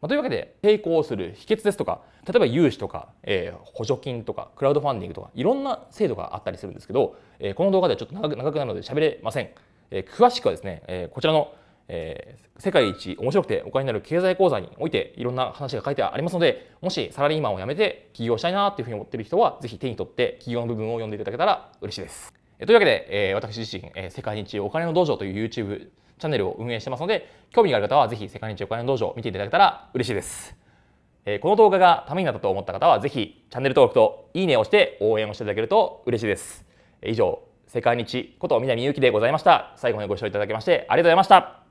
まというわけで成功する秘訣ですとか例えば融資とか、えー、補助金とかクラウドファンディングとかいろんな制度があったりするんですけど、えー、この動画ではちょっと長く長くなるので喋れません、えー、詳しくはですね、えこちらの、え世界一面白くてお金になる経済講座においていろんな話が書いてありますのでもしサラリーマンを辞めて起業したいなというふうに思っている人はぜひ手に取って起業の部分を読んでいただけたら嬉しいです。というわけで、えー、私自身、えー、世界一お金の道場という YouTube チャンネルを運営してますので、興味がある方はぜひ世界一お金の道場を見ていただけたら嬉しいです。えー、この動画がためになったと思った方は、ぜひチャンネル登録といいねをして応援をしていただけると嬉しいです。以上、世界一こと南ゆうきでございました。最後までご視聴いただきましてありがとうございました。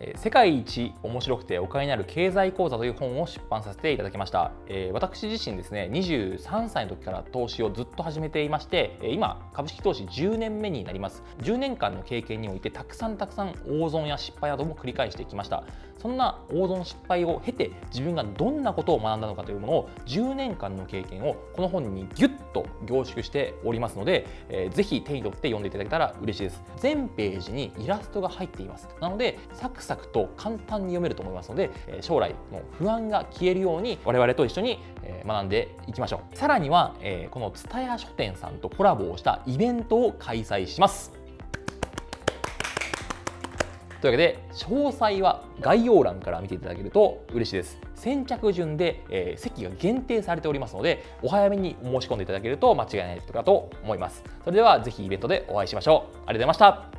え世界一面白くてお金になる経済講座という本を出版させていただきました、え私自身ですね23歳の時から投資をずっと始めていまして今株式投資10年目になります10年間の経験においてたくさんたくさん大損や失敗なども繰り返してきましたそんな大損失敗を経て自分がどんなことを学んだのかというものを10年間の経験をこの本にぎゅっと凝縮しておりますので、えー、ぜひ手に取って読んでいただけたら嬉しいです全ページにイラストが入っていますなのでサクサクと簡単に読めると思いますので将来の不安が消えるように我々と一緒に学んでいきましょうさらにはえこの蔦屋書店さんとコラボをしたイベントを開催しますというわけで詳細は概要欄から見ていただけると嬉しいです先着順で、えー、席が限定されておりますのでお早めに申し込んでいただけると間違いないかと思いますそれではぜひイベントでお会いしましょうありがとうございました